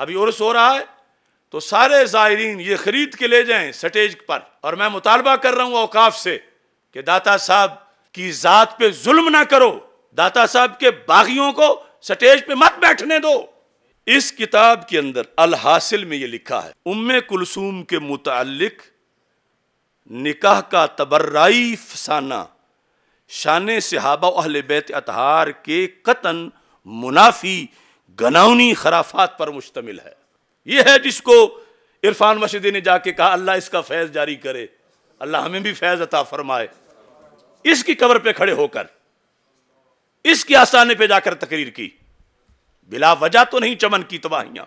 अभी उर्स हो रहा है तो सारे ज़ायरीन ये ख़रीद के ले जाएं स्टेज पर और मैं मुतालबा कर रहा हूं अवकाफ से कि दाता साहब की ज़ात पे जुल्म ना करो दाता साहब के बागियों को स्टेज पे मत बैठने दो इस किताब के अंदर अल हासिल में ये लिखा है उम्मे कुलसूम के मुताल निकाह का तबर्राई फसाना शान सिहाबा अहल बैत अतहार के कतन मुनाफी गनाउनी खराफात पर मुश्तमिल है ये है जिसको इरफान मशीदी ने जाके कहा अल्लाह इसका फैज़ जारी करे अल्लाह हमें भी फैज़ अता फरमाए इसकी कबर पे खड़े होकर इसकी आसाने पे जाकर तकरीर की बिला वजह तो नहीं चमन की तबाहियां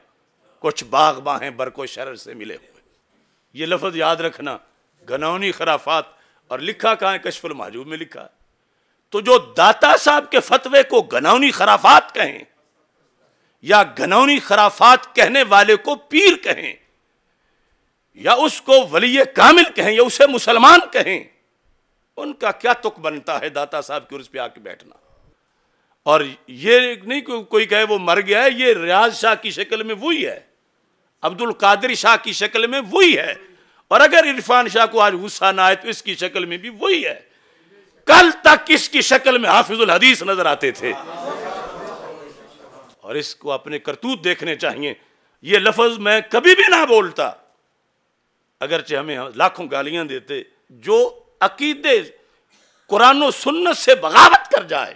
कुछ बाग बाहें बरको शरर से मिले हुए ये लफ्ज़ याद रखना गनौनी खराफात और लिखा कहा है कशफुल महजूब में लिखा तो जो दाता साहब के फतवे को गनौनी खराफात कहें या घनौनी खराफात कहने वाले को पीर कहें या उसको वली कामिल कहें या उसे मुसलमान कहें उनका क्या तुक बनता है दाता साहब की उर्स पे आके बैठना और ये नहीं को, कोई कहे वो मर गया है ये रियाज शाह की शक्ल में वही है अब्दुल कादिर शाह की शक्ल में वही है और अगर इरफान शाह को आज गुस्सा ना आए तो इसकी शक्ल में भी वही है कल तक इसकी शक्ल में हाफिजुल हदीस नजर आते थे और इसको अपने करतूत देखने चाहिए ये लफज मैं कभी भी ना बोलता अगरचे हमें लाखों गालियां देते जो अकीदे कुरान सुन्नत से बगावत कर जाए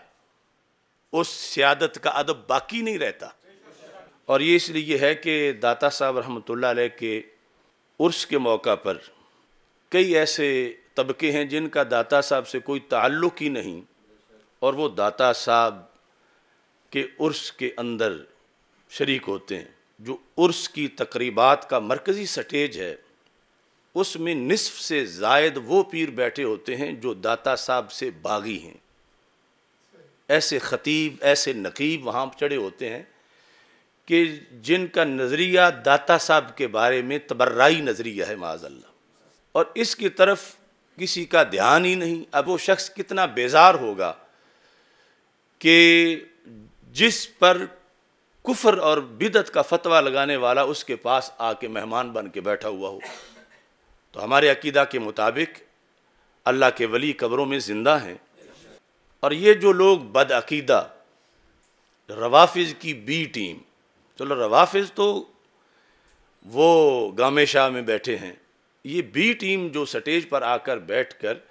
उस सियादत का अदब बाकी नहीं रहता और ये इसलिए है कि दाता साहब रहमत के उर्स के मौका पर कई ऐसे तबके हैं जिनका दाता साहब से कोई ताल्लुक ही नहीं और वो दाता साहब के उर्स के अंदर शरीक होते हैं जो उर्स की तकरीबात का मरकज़ी सटेज है उसमें निसफ से जायद वो पीर बैठे होते हैं जो दाता साहब से बागी हैं ऐसे ख़तीब ऐसे नकीब वहाँ चढ़े होते हैं कि जिनका नज़रिया दाता साहब के बारे में तबर्राई नज़रिया है माजल्ला और इसकी तरफ किसी का ध्यान ही नहीं अब वो शख्स कितना बेजार होगा कि जिस पर कुफर और बिदत का फतवा लगाने वाला उसके पास आके मेहमान बन के बैठा हुआ हो तो हमारे अकीदा के मुताबिक अल्लाह के वली कब्रों में ज़िंदा हैं और ये जो लोग बदअकीदा रवाफिज की बी टीम चलो तो रवाफिज तो वो गामे शाह में बैठे हैं ये बी टीम जो स्टेज पर आकर बैठ कर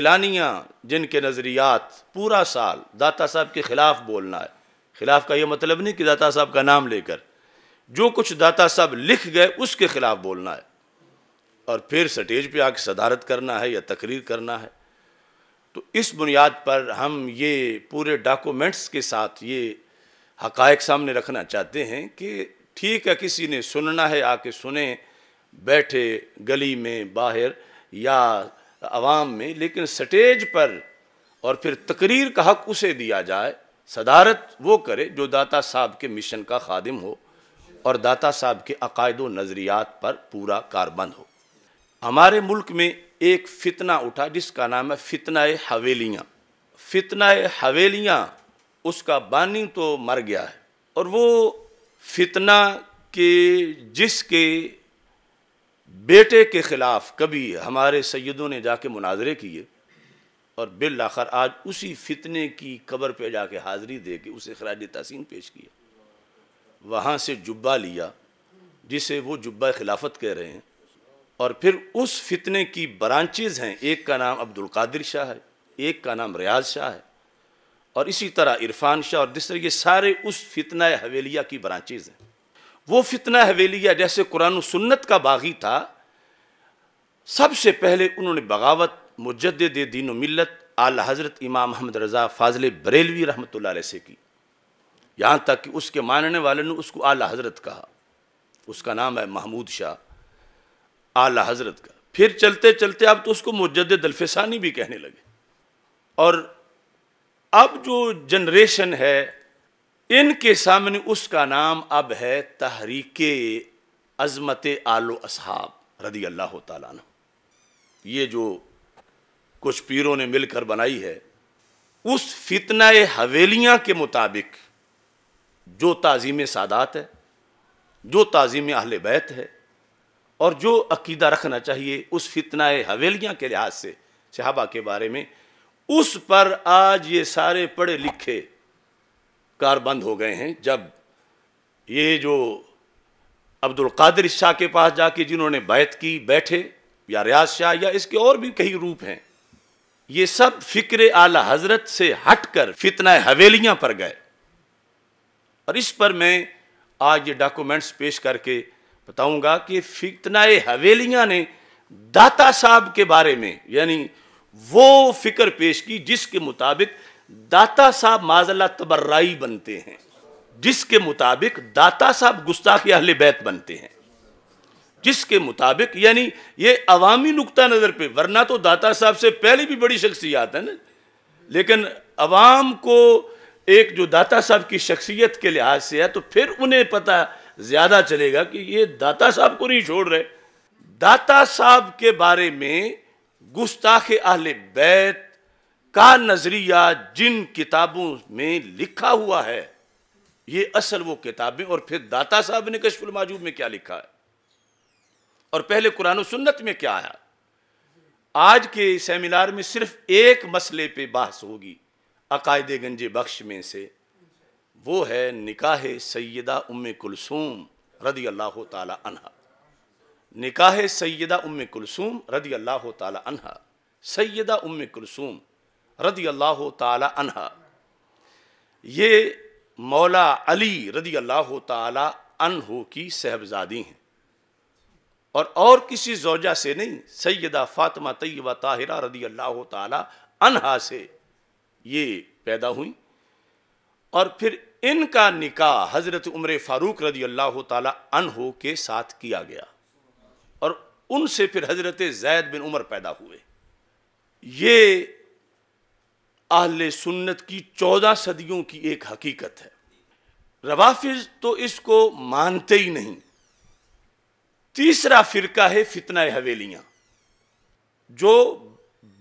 एलानिया जिनके नज़रियात पूरा साल दाता साहब के ख़िलाफ़ बोलना है खिलाफ का ये मतलब नहीं कि दाता साहब का नाम लेकर जो कुछ दाता साहब लिख गए उसके खिलाफ बोलना है और फिर स्टेज पे आके सदारत करना है या तकरीर करना है तो इस बुनियाद पर हम ये पूरे डॉक्यूमेंट्स के साथ ये हकायक सामने रखना चाहते हैं कि ठीक है किसी ने सुनना है आके सुने बैठे गली में बाहर या आवाम में लेकिन स्टेज पर और फिर तकरीर का हक उसे दिया जाए सदारत वो करे जो दाता साहब के मिशन का खादिम हो और दाता साहब के अकायद नज़रियात पर पूरा कारबंद हो हमारे मुल्क में एक फितना उठा जिसका नाम है फितना हवेलियाँ फितना हवेलियाँ उसका बानी तो मर गया है और वो फितना के जिसके बेटे के ख़िलाफ़ कभी हमारे सैदों ने जाके मुनाजरे किए और बिल आखिर आज उसी फितने की कबर पे जाके हाज़िरी दे के उसे खराज तहसीन पेश किया वहाँ से जुब्बा लिया जिसे वो जुब्बा खिलाफत कह रहे हैं और फिर उस फितने की ब्रांचेज़ हैं एक का नाम अब्दुल कादिर शाह है एक का नाम रियाज शाह है और इसी तरह इरफान शाह और जिस तरह ये सारे उस फितना हवेलिया की ब्रांचेज़ हैं वो फितना हवेलिया जैसे कुरान सुन्नत का बागी था सबसे पहले उन्होंने बगावत मुजद दीन मिलत आल हज़रत इमाम अहमद रज़ा फाजल बरेलवी रहमत से की यहाँ तक कि उसके मानने वाले ने उसको आल हज़रत कहा उसका नाम है महमूद शाह आल हज़रत का फिर चलते चलते अब तो उसको मुजद दलफसानी भी कहने लगे और अब जो जनरेशन है इनके सामने उसका नाम अब है तहरीक अज़मत आलो असहाब रदी अल्लाह ताला ये जो कुछ पीरों ने मिलकर बनाई है उस फितना हवेलियाँ के मुताबिक जो ताज़ीम सादात है जो ताज़ीम अहल बैत है और जो अकीदा रखना चाहिए उस फितना हवेलियाँ के लिहाज से सहाबा के बारे में उस पर आज ये सारे पढ़े लिखे कार बंद हो गए हैं जब ये जो अब्दुल कादिर शाह के पास जाके जिन्होंने बैत की बैठे या रियाज शाह या इसके और भी कई रूप हैं ये सब फिक्र आला हजरत से हटकर फितना हवेलियां पर गए और इस पर मैं आज ये डॉक्यूमेंट्स पेश करके बताऊंगा कि फितना हवेलियां ने दाता साहब के बारे में यानी वो फिक्र पेश की जिसके मुताबिक दाता साहब माजला तबर्राई बनते हैं जिसके मुताबिक दाता साहब गुस्ताखी अहले बैत बनते हैं जिसके मुताबिक यानी ये अवामी नुकता नज़र पर वरना तो दाता साहब से पहले भी बड़ी शख्सियात है ना लेकिन अवाम को एक जो दाता साहब की शख्सियत के लिहाज से है तो फिर उन्हें पता ज़्यादा चलेगा कि ये दाता साहब को नहीं छोड़ रहे दाता साहब के बारे में गुस्ताख आहल बैत का नज़रिया जिन किताबों में लिखा हुआ है ये असल वो किताबें और फिर दाता साहब ने कशफुल माजूब में क्या लिखा है और पहले कुरान सुन्नत में क्या आया आज के सेमिनार में सिर्फ एक मसले पे बहस होगी अकायदे गंजे बख्श में से वो है निकाह सैदा उम कुलसूम रदी अल्लाह तहा निकाह सैदा उम कुलसूम रदी अल्लाह तहा सैदा उम कुलसूम रदी अल्लाह तहा ये मौला अली रदी अल्लाह तहु की सहबजादी हैं और और किसी जोजा से नहीं सैदा फातिमा तयबा ताहिरा रदी अल्लाह तहा से ये पैदा हुई और फिर इनका निकाह हज़रत उम्र फ़ारूक रदी अल्लाह तहो के साथ किया गया और उनसे फिर हज़रत जैद बिन उमर पैदा हुए ये आहल सुन्नत की चौदह सदियों की एक हकीकत है रवाफिज तो इसको मानते ही नहीं तीसरा फिरका है फितना हवेलियां जो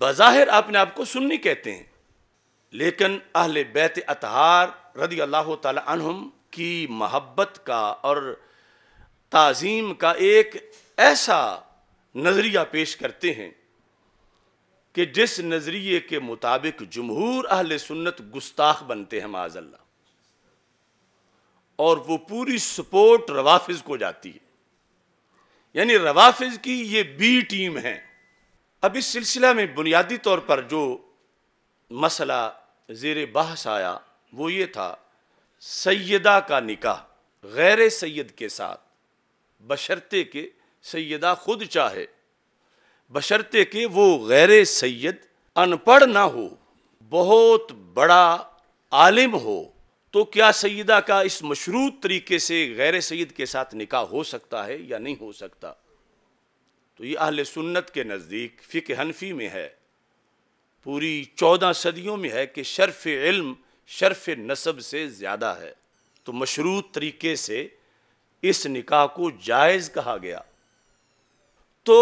बज़ाहिर अपने आप को सुन्नी कहते हैं लेकिन अहल बैत अतहार रदी अल्लाह तहम की महब्बत का और ताज़ीम का एक ऐसा नज़रिया पेश करते हैं कि जिस नज़रिए के मुताबिक जमहूर अहल सुन्नत गुस्ताख बनते हैं माजल्ला और वो पूरी सपोर्ट रवाफिज को जाती है यानी रवाफिज की ये बी टीम है अब इस सिलसिला में बुनियादी तौर पर जो मसला ज़ेर बहस आया वो ये था सैदा का निकाह गैर सैद के साथ बशर्ते के सैदा खुद चाहे बशर्ते के वो गैर सैद अनपढ़ ना हो बहुत बड़ा आलिम हो तो क्या सईदा का इस मशरूत तरीके से गैर सईद के साथ निकाह हो सकता है या नहीं हो सकता तो ये अहल सुन्नत के नज़दीक फ़िक हनफी में है पूरी चौदह सदियों में है कि शर्फ़ इल्म शर्फ़ नसब से ज़्यादा है तो मशरूत तरीके से इस निकाह को जायज़ कहा गया तो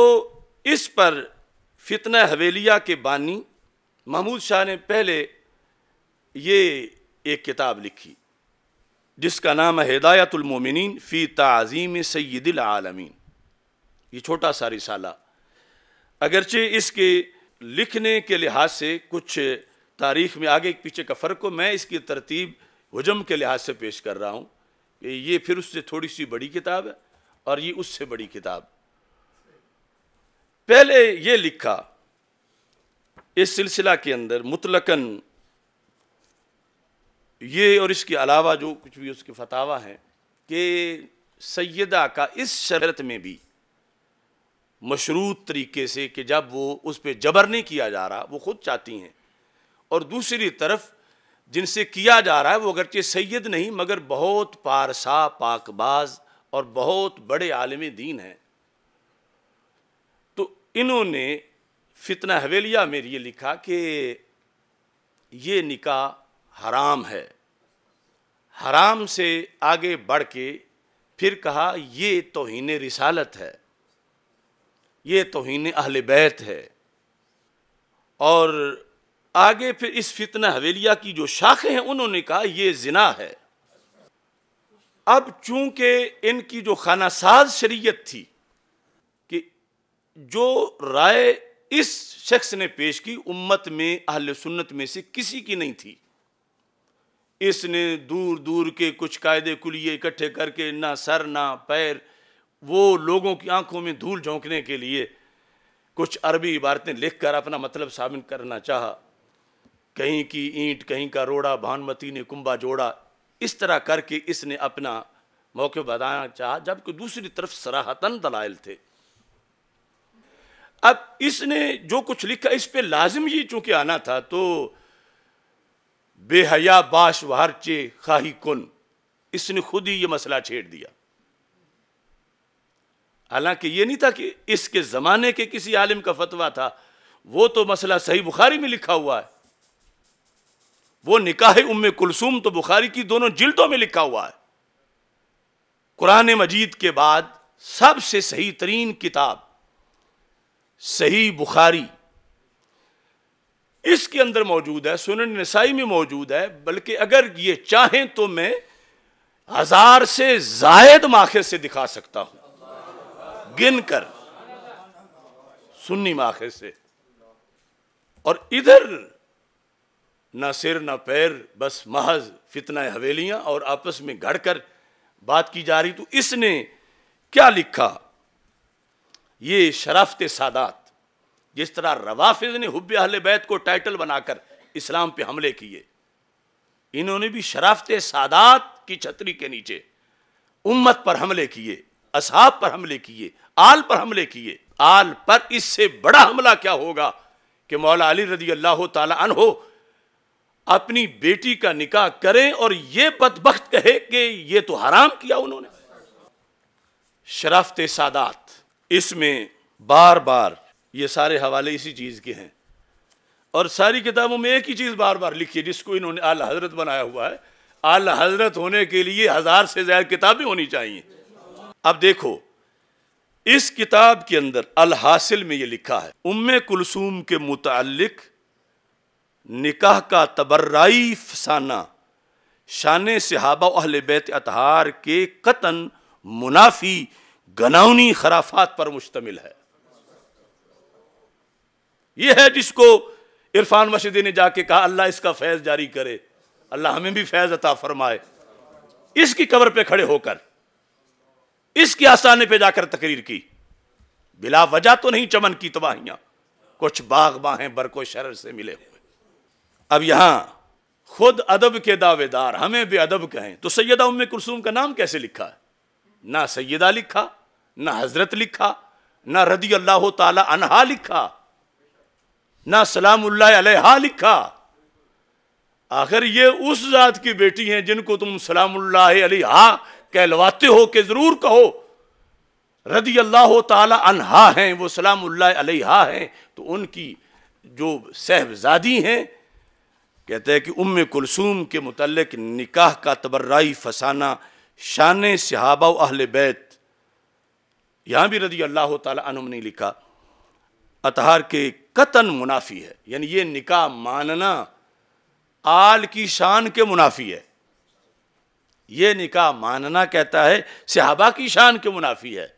इस पर फितना हवेलिया के बानी महमूद शाह ने पहले ये एक किताब लिखी जिसका नाम है हिदायतुलमोमिन फ़ी तज़ीम सैदिलमीन ये छोटा सा रिसाला अगरचे इसके लिखने के लिहाज से कुछ तारीख में आगे पीछे का फ़र्क हो मैं इसकी तरतीब हजम के लिहाज से पेश कर रहा हूँ ये फिर उससे थोड़ी सी बड़ी किताब है और ये उससे बड़ी किताब पहले ये लिखा इस सिलसिला के अंदर मुतलकन ये और इसके अलावा जो कुछ भी उसके फतावा हैं कि सैदा का इस शरत में भी मशरूत तरीके से कि जब वो उस पर जबर नहीं किया जा रहा वो खुद चाहती हैं और दूसरी तरफ जिनसे किया जा रहा है वो अगरचे सैद नहीं मगर बहुत पारसा पाकबाज और बहुत बड़े आलम दीन हैं तो इन्होंने फितना हवेलिया में ये लिखा कि ये निका हराम है हराम से आगे बढ़ के फिर कहा ये तोहन रिसालत है ये तोहन अहल बैत है और आगे फिर इस फितना हवेलिया की जो शाखें हैं उन्होंने कहा ये जिना है अब चूंकि इनकी जो खानासाज शरीयत थी कि जो राय इस शख्स ने पेश की उम्मत में अहल सुन्नत में से किसी की नहीं थी इसने दूर दूर के कुछ कायदे कुलिए इकट्ठे करके ना सर ना पैर वो लोगों की आंखों में धूल झोंकने के लिए कुछ अरबी इबारतें लिखकर अपना मतलब साबित करना चाहा कहीं की ईंट कहीं का रोड़ा भानुमती ने कुंबा जोड़ा इस तरह करके इसने अपना मौके बताना चाहा जबकि दूसरी तरफ सराहतन दलाइल थे अब इसने जो कुछ लिखा इस पर लाजिम ही चूंकि आना था तो बेहया बाश वहरचे खाही कुन इसने खुद ही ये मसला छेड़ दिया हालांकि ये नहीं था कि इसके ज़माने के किसी आलिम का फतवा था वो तो मसला सही बुखारी में लिखा हुआ है वो निकाह उम कुलसूम तो बुखारी की दोनों जिल्दों में लिखा हुआ है कुरान मजीद के बाद सबसे सही तरीन किताब सही बुखारी इसके अंदर मौजूद है सुन नसाई में मौजूद है बल्कि अगर ये चाहें तो मैं हजार से जायद माखे से दिखा सकता हूं गिन कर सुन्नी माखे से और इधर ना सिर ना पैर बस महज फितना हवेलियां और आपस में घड़कर बात की जा रही तो इसने क्या लिखा ये शराफत सादात जिस तरह रवाफिज ने हुब अहल बैत को टाइटल बनाकर इस्लाम पे हमले किए इन्होंने भी शराफत सादात की छतरी के नीचे उम्मत पर हमले किए असहाब पर हमले किए आल पर हमले किए आल पर इससे बड़ा हमला क्या होगा कि मौला अली रजी अल्लाह तहो अपनी बेटी का निकाह करें और यह बदबخت कहे कि यह तो हराम किया उन्होंने शराफत सादात इसमें बार बार ये सारे हवाले इसी चीज़ के हैं और सारी किताबों में एक ही चीज़ बार बार लिखी है जिसको इन्होंने आला हजरत बनाया हुआ है आला हजरत होने के लिए हज़ार से ज़्यादा किताबें होनी चाहिए अब देखो इस किताब के अंदर अलहासिल में ये लिखा है उम कुलसूम के मुतक निकाह का तबर्राई फसाना शान सहाबा अहल बैत अतहार के कतन मुनाफी गनाउनी खराफात पर मुश्तमिल है ये है जिसको इरफान मशीदी ने जाके कहा अल्लाह इसका फैज़ जारी करे अल्लाह हमें भी फैज़ अता फरमाए इसकी कबर पे खड़े होकर इसके आसाने पे जाकर तकरीर की बिला वजह तो नहीं चमन की तबाहियां कुछ बाग बाहें बरको शरर से मिले हुए अब यहां खुद अदब के दावेदार हमें भी अदब कहें तो सैदा उम्मे कुलसूम का नाम कैसे लिखा है ना सैदा लिखा ना हज़रत लिखा ना रदी अल्लाह तला अनहा लिखा ना सलामुल्ला लिखा आखिर ये उस जात की बेटी हैं जिनको तुम सलामुल्ला अलहा कहलवाते हो कि ज़रूर कहो रदी अल्लाह तहा हैं वो सलाम अलहा हैं तो उनकी जो सहबजादी हैं कहते हैं कि उम कुलसूम के मतलब निकाह का तबर्राई फसाना शान सिहाबा अहल बैत यहाँ भी रदी अल्लाह तुम ने लिखा अतहार के कतन मुनाफी है यानी ये निकाह मानना आल की शान के मुनाफी है ये निकाह मानना कहता है सिहाबा की शान के मुनाफी है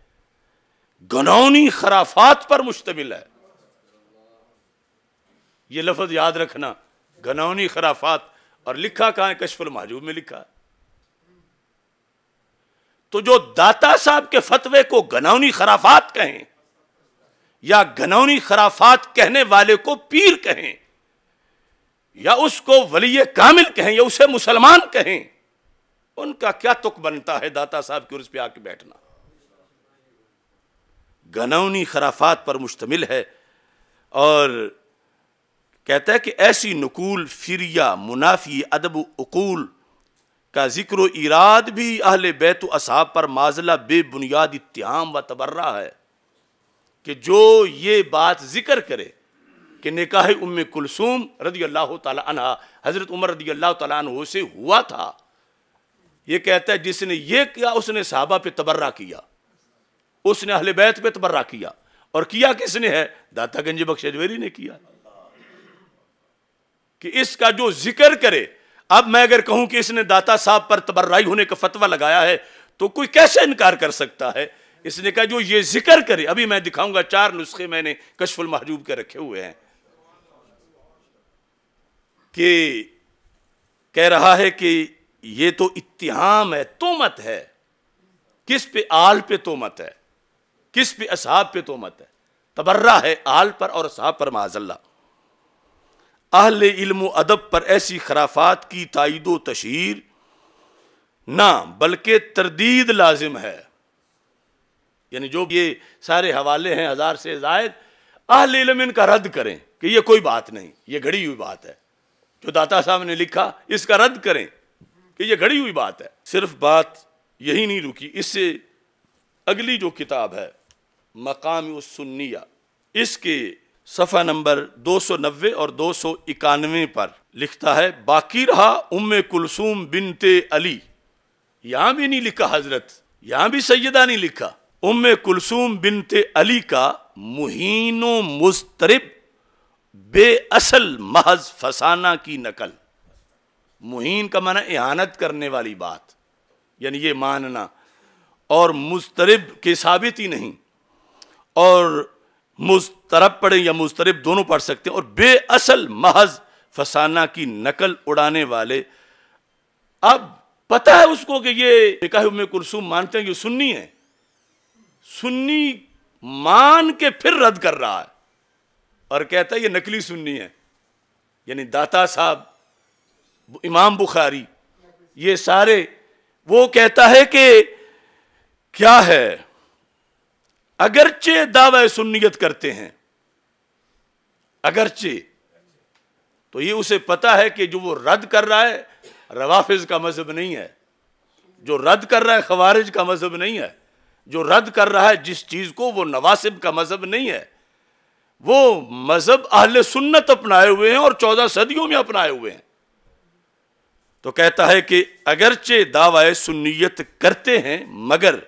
गनौनी खराफात पर मुश्तमिल है ये लफ्ज़ याद रखना गनौनी खराफात और लिखा कहा है कशफुल महजूब में लिखा है तो जो दाता साहब के फतवे को गनौनी खराफात कहें या घनौनी खराफात कहने वाले को पीर कहें या उसको वली कामिल कहें या उसे मुसलमान कहें उनका क्या तुक बनता है दाता साहब की उर्स पे आके बैठना गनौनी खराफात पर मुश्तमिल है और कहता है कि ऐसी नकूल फिरिया मुनाफी अदब उकूल का जिक्र इराद भी अहल बैत असाब पर माजला बेबुनियाद इत्याम व तबर्रा है कि जो ये बात जिक्र करे कि निकाह उम कुलसूम रदी अल्लाह तला हज़रत उमर रदी अल्लाह तु से हुआ था ये कहता है जिसने ये किया उसने साहबा पे तबर्रा किया उसने अहल बैत पे तबर्रा किया और किया किसने है दाता गंजी बख्श अजवेरी ने किया कि इसका जो जिक्र करे अब मैं अगर कहूं कि इसने दाता साहब पर तबर्राई होने का फतवा लगाया है तो कोई कैसे इनकार कर सकता है इसने कहा जो ये जिक्र करे अभी मैं दिखाऊंगा चार नुस्खे मैंने कशफुल महजूब के रखे हुए हैं कि कह रहा है कि ये तो इतिहाम है तोमत है किस पे आल पे तोमत है किस पे असहाब पे तोमत है तबर्रा है आल पर और असहाब पर माजल्ला अहल इल्म अदब पर ऐसी खराफात की तइद तशहर ना बल्कि तरदीद लाजिम है यानी जो ये सारे हवाले हैं हज़ार से जायद अहल इनका रद्द करें कि ये कोई बात नहीं ये घड़ी हुई बात है जो दाता साहब ने लिखा इसका रद्द करें कि ये घड़ी हुई बात है सिर्फ बात यही नहीं रुकी इससे अगली जो किताब है मकाम सुन्निया इसके सफ़ा नंबर 290 और दो सौ इक्यानवे पर लिखता है बाकी रहा उम कुलसूम बिनते अली यहाँ भी नहीं लिखा हजरत यहाँ भी सैदा नहीं लिखा उम कुलसूम बिनते अली का मुहिनो मुस्तरब बेअसल महज फसाना की नकल मुहीन का माना इहानत करने वाली बात यानी ये मानना और मुस्तरब के साबित ही नहीं और मुस्तरब पढ़े या मुस्तरब दोनों पढ़ सकते हैं और बेअसल महज फसाना की नकल उड़ाने वाले अब पता है उसको कि ये कहे उम कुलसूम मानते हैं कि सुननी है सुन्नी मान के फिर रद्द कर रहा है और कहता है ये नकली सुन्नी है यानी दाता साहब इमाम बुखारी ये सारे वो कहता है कि क्या है अगरचे दावा सुन्नियत करते हैं अगरचे तो ये उसे पता है कि जो वो रद्द कर रहा है रवाफिज का मजहब नहीं है जो रद्द कर रहा है खवारिज का मजहब नहीं है जो रद्द कर रहा है जिस चीज़ को वो नवासिब का मज़हब नहीं है वो मज़हब अहल सुन्नत अपनाए हुए हैं और चौदह सदियों में अपनाए हुए हैं तो कहता है कि अगरचे दावाए सुन्नीत करते हैं मगर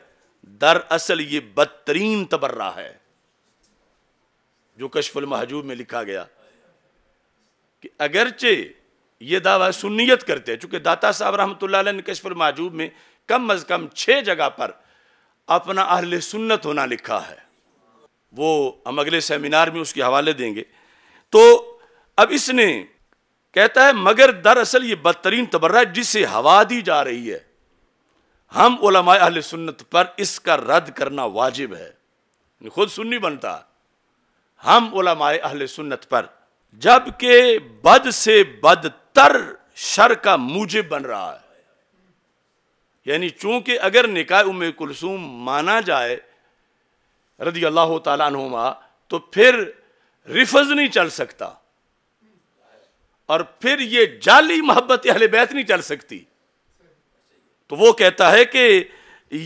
दरअसल ये बदतरीन तबर्रा है जो कशफुल महजूब में लिखा गया कि अगरचे ये दावा सुन्नीत करते हैं चूंकि दाता साहब रहमत ने कशफुल महजूब में कम अज कम छह जगह पर अपना अहल सुन्नत होना लिखा है वो हम अगले सेमिनार में उसके हवाले देंगे तो अब इसने कहता है मगर दरअसल ये बदतरीन तबर्रा जिसे हवा दी जा रही है हम अहल सुन्नत पर इसका रद्द करना वाजिब है खुद सुन्नी बनता हम अहल सुन्नत पर जबकि बद से बदतर शर का मूजिब बन रहा है यानी चूंकि अगर निकाय उम कुलसूम माना जाए रदी अल्लाह तुमा तो फिर रिफज नहीं चल सकता और फिर ये जाली मोहब्बत अहल बैत नहीं चल सकती तो वो कहता है कि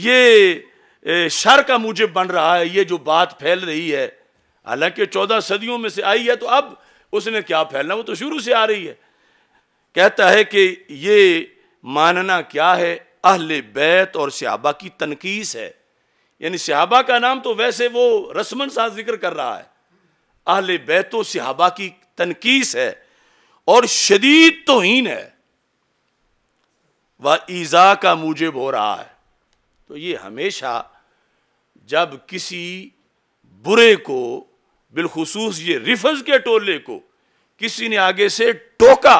ये शर का मुझे बन रहा है ये जो बात फैल रही है हालांकि चौदह सदियों में से आई है तो अब उसने क्या फैलना वो तो शुरू से आ रही है कहता है कि ये मानना क्या है अहल बैत और सिहाबा की तनकीस है यानी सिहाबा का नाम तो वैसे वो रस्मन सा जिक्र कर रहा है अहल बैतो सिहाबा सहाबा की तनकीस है और शदीद तोहन है वह ईज़ा का मूजब हो रहा है तो ये हमेशा जब किसी बुरे को बिलखसूस ये रिफज के टोले को किसी ने आगे से टोका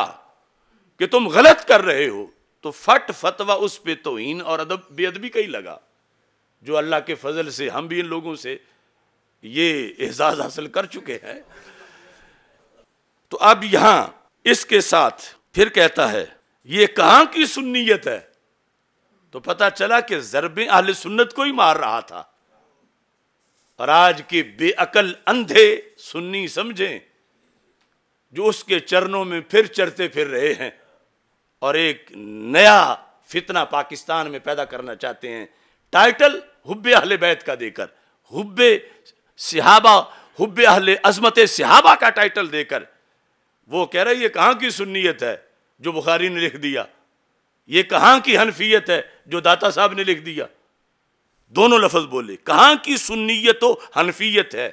कि तुम गलत कर रहे हो तो फट फतवा उस पे तो हीन और अदब बेअदबी का ही लगा जो अल्लाह के फजल से हम भी इन लोगों से ये एजाज हासिल कर चुके हैं तो अब यहां इसके साथ फिर कहता है ये कहां की सुन्नीयत है तो पता चला कि जरबे अहल सुन्नत को ही मार रहा था और आज के बेअकल अंधे सुन्नी समझें जो उसके चरणों में फिर चरते फिर रहे हैं और एक नया फितना पाकिस्तान में पैदा करना चाहते हैं टाइटल हुब अहल बैत का देकर हुब सिहाबा हुब अहल अजमत सिहाबा का टाइटल देकर वो कह रहा है ये कहाँ की सुन्नीत है जो बुखारी ने लिख दिया ये कहाँ की हनफियत है जो दाता साहब ने लिख दिया दोनों लफज बोले कहाँ की सुन्नीत हनफियत है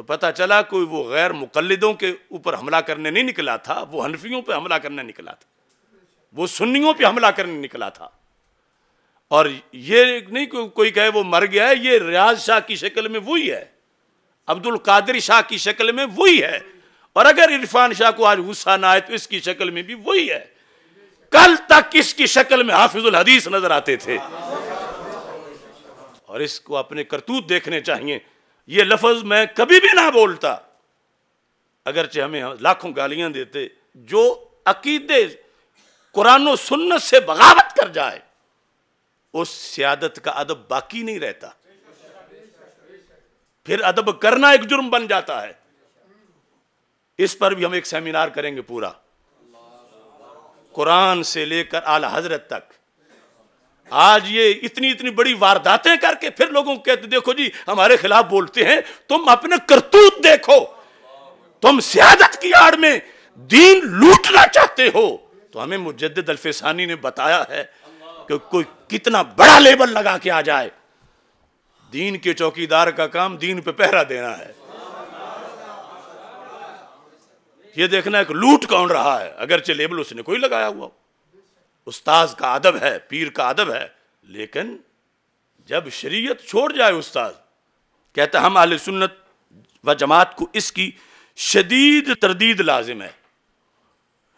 तो पता चला कोई वो गैर मुकलदों के ऊपर हमला करने नहीं निकला था वो हनफियों पर हमला करने निकला था वो सुन्नियों पर हमला करने निकला था और ये नहीं को, कोई कहे वो मर गया है ये रियाज शाह की शक्ल में वही है अब्दुल कादिर शाह की शक्ल में वही है और अगर इरफान शाह को आज गुस्सा ना आए तो इसकी शक्ल में भी वही है कल तक इसकी शक्ल में हाफिजुल हदीस नजर आते थे और इसको अपने करतूत देखने चाहिए ये लफज मैं कभी भी ना बोलता अगरचे हमें लाखों गालियां देते जो अकीदे कुरान सुन्नत से बगावत कर जाए उस सियादत का अदब बाकी नहीं रहता फिर अदब करना एक जुर्म बन जाता है इस पर भी हम एक सेमिनार करेंगे पूरा कुरान से लेकर आला हजरत तक आज ये इतनी इतनी बड़ी वारदातें करके फिर लोगों को कहते देखो जी हमारे खिलाफ बोलते हैं तुम अपने करतूत देखो तुम सियादत की आड़ में दीन लूटना चाहते हो तो हमें मुजद अल्फेसानी ने बताया है कि कोई कितना बड़ा लेबल लगा के आ जाए दीन के चौकीदार का काम दीन पे पहरा देना है ये देखना है कि लूट कौन रहा है अगरचे लेबल उसने कोई लगाया हुआ उस्ताज का अदब है पीर का अदब है लेकिन जब शरीयत छोड़ जाए उस्ताद कहता हम आल सुन्नत व जमात को इसकी शदीद तरदीद लाजिम है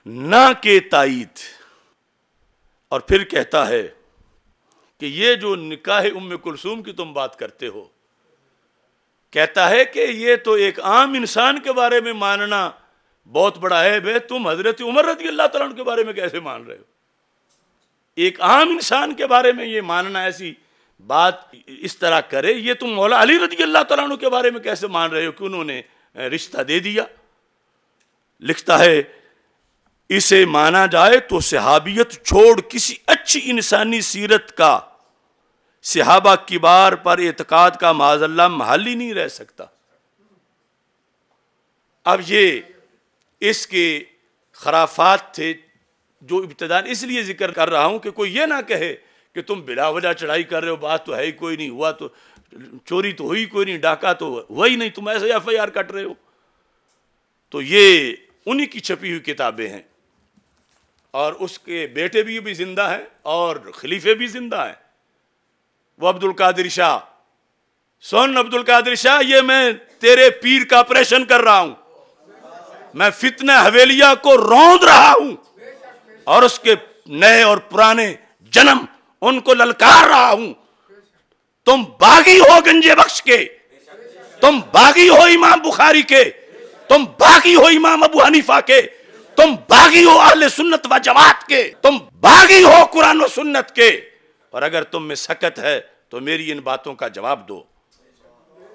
ना के ताइद और फिर कहता है कि ये जो निकाह उम कुलसूम की तुम बात करते हो कहता है कि ये तो एक आम इंसान के बारे में मानना बहुत बड़ा है बे तुम हजरत उमर रजी अल्लाह तला के बारे में कैसे मान रहे हो एक आम इंसान के बारे में ये मानना ऐसी बात इस तरह करे ये तुम मौला अली रजी अल्लाह तला के बारे में कैसे मान रहे हो कि उन्होंने रिश्ता दे दिया लिखता है इसे माना जाए तो सहाबियत छोड़ किसी अच्छी इंसानी सीरत का सिहाबा की बार पर एतकाद का माजल्ला महल ही नहीं रह सकता अब ये इसके खराफात थे जो इब्तदान इसलिए जिक्र कर रहा हूँ कि कोई ये ना कहे कि तुम वजा चढ़ाई कर रहे हो बात तो है ही कोई नहीं हुआ तो चोरी तो हुई कोई नहीं डाका तो हुआ ही नहीं तुम ऐसे एफ आई आर कट रहे हो तो ये उन्हीं की छपी हुई किताबें हैं और उसके बेटे भी भी जिंदा हैं और खलीफे भी जिंदा हैं वो अब्दुल कादिर शाह सोन अब्दुल कादिर शाह ये मैं तेरे पीर का ऑपरेशन कर रहा हूं मैं फितना हवेलिया को रौंद रहा हूं और उसके नए और पुराने जन्म उनको ललकार रहा हूं तुम बागी हो गंजे बख्श के तुम बागी हो इमाम बुखारी के तुम बागी हो इमाम अबू हनीफा के तुम बागी हो अहले सुन्नत व जमात के तुम बागी हो कुरान व सुन्नत के और अगर तुम में सकत है तो मेरी इन बातों का जवाब दो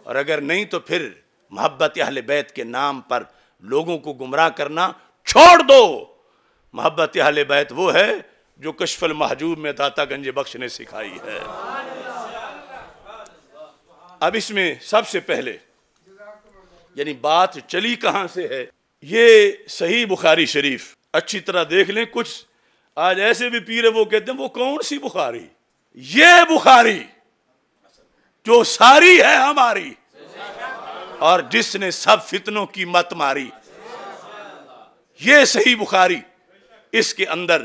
और अगर नहीं तो फिर मोहब्बत अहल बैत के नाम पर लोगों को गुमराह करना छोड़ दो मोहब्बत अहल बैत वो है जो कशफल महजूब में दाता गंज बख्श ने सिखाई है अब इसमें सबसे पहले यानी बात चली कहाँ से है ये सही बुखारी शरीफ अच्छी तरह देख लें कुछ आज ऐसे भी पीर वो कहते हैं वो कौन सी बुखारी ये बुखारी जो सारी है हमारी और जिसने सब फितनों की मत मारी ये सही बुखारी इसके अंदर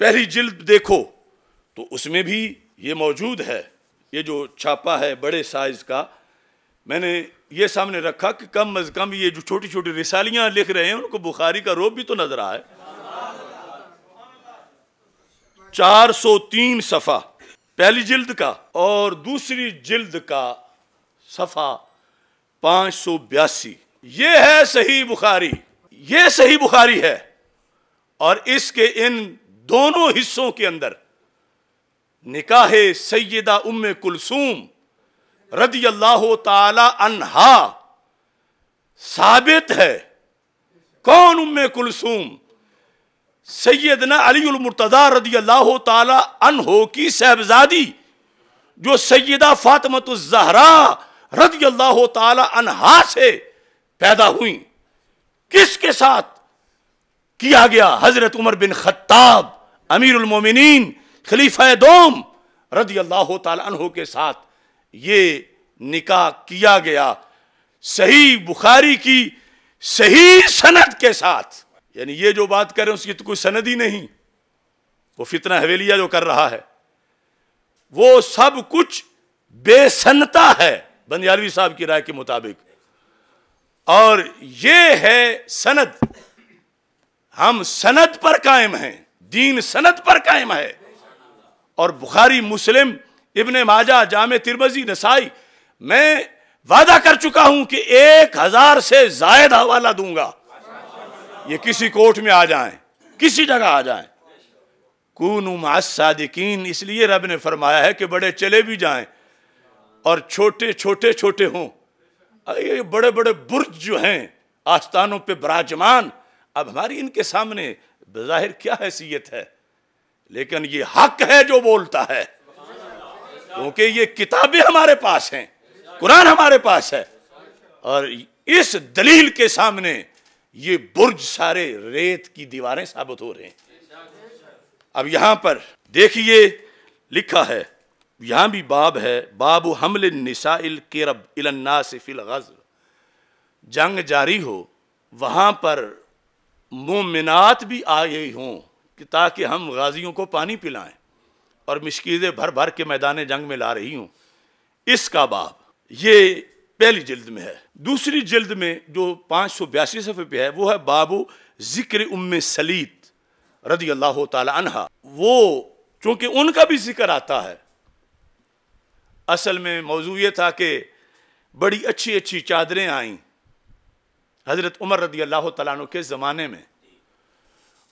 पहली जिल्द देखो तो उसमें भी ये मौजूद है ये जो छापा है बड़े साइज़ का मैंने ये सामने रखा कि कम अज़ कम ये जो छोटी छोटी रिसालियां लिख रहे हैं उनको बुखारी का रोप भी तो नज़र आए 403 सफ़ा पहली जिल्द का और दूसरी जिल्द का सफ़ा पांच सौ बयासी ये है सही बुखारी ये सही बुखारी है और इसके इन दोनों हिस्सों के अंदर निकाह सैदा उम कुलसूम रदी अल्लाह तहा साबित है कौन उम कुलसूम सैदना अलीमरतदा रदी अल्लाह तहो की साहबजादी जो सैदा जहरा रदी अल्लाह तहा से पैदा हुई किसके साथ किया गया हजरत उमर बिन खत्ताब अमीर उलमोमिन खलीफा दोम रदी अल्लाह तु के साथ ये निका किया गया सही बुखारी की सही सनद के साथ यानी ये जो बात करें उसकी तो कोई सनद ही नहीं वो फितना हवेलिया जो कर रहा है वो सब कुछ बेसनता है बंदयालवी साहब की राय के मुताबिक और ये है सनद हम सनत पर कायम हैं दीन सनत पर कायम है और बुखारी मुस्लिम इबन माजा जाम तिरबजी नसाई मैं वादा कर चुका हूं कि एक हजार से जायद हवाला दूंगा ये किसी कोर्ट में आ जाए किसी जगह आ जाए कूनुम इसलिए रब ने फरमाया है कि बड़े चले भी जाएं और छोटे छोटे छोटे हों ये बड़े बड़े बुर्ज जो हैं आस्थानों पे विराजमान अब हमारी इनके सामने बज़ाहिर क्या हैसियत है लेकिन ये हक है जो बोलता है क्योंकि ये किताबें हमारे पास हैं कुरान हमारे पास है और इस दलील के सामने ये बुर्ज सारे रेत की दीवारें साबित हो रहे हैं अब यहां पर देखिए लिखा है यहां भी बाब है बाब हमल निसाइल केरब इलन्नासिफिल गज़ जंग जारी हो वहां पर मोमिनात भी आ गई हों कि ताकि हम गाजियों को पानी पिलाएं और मशकीज़ें भर भर के मैदान जंग में ला रही हूँ इसका बाब ये पहली जल्द में है दूसरी जल्द में जो पाँच सौ बयासी सफ़े पे है वो है बाबू ज़िक्र उम सलीत रदी अल्लाह तहा वो चूँकि उनका भी जिक्र आता है असल में मौजू ये था कि बड़ी अच्छी अच्छी चादरें आईं हज़रत उमर रदी अल्लाह तु के ज़माने में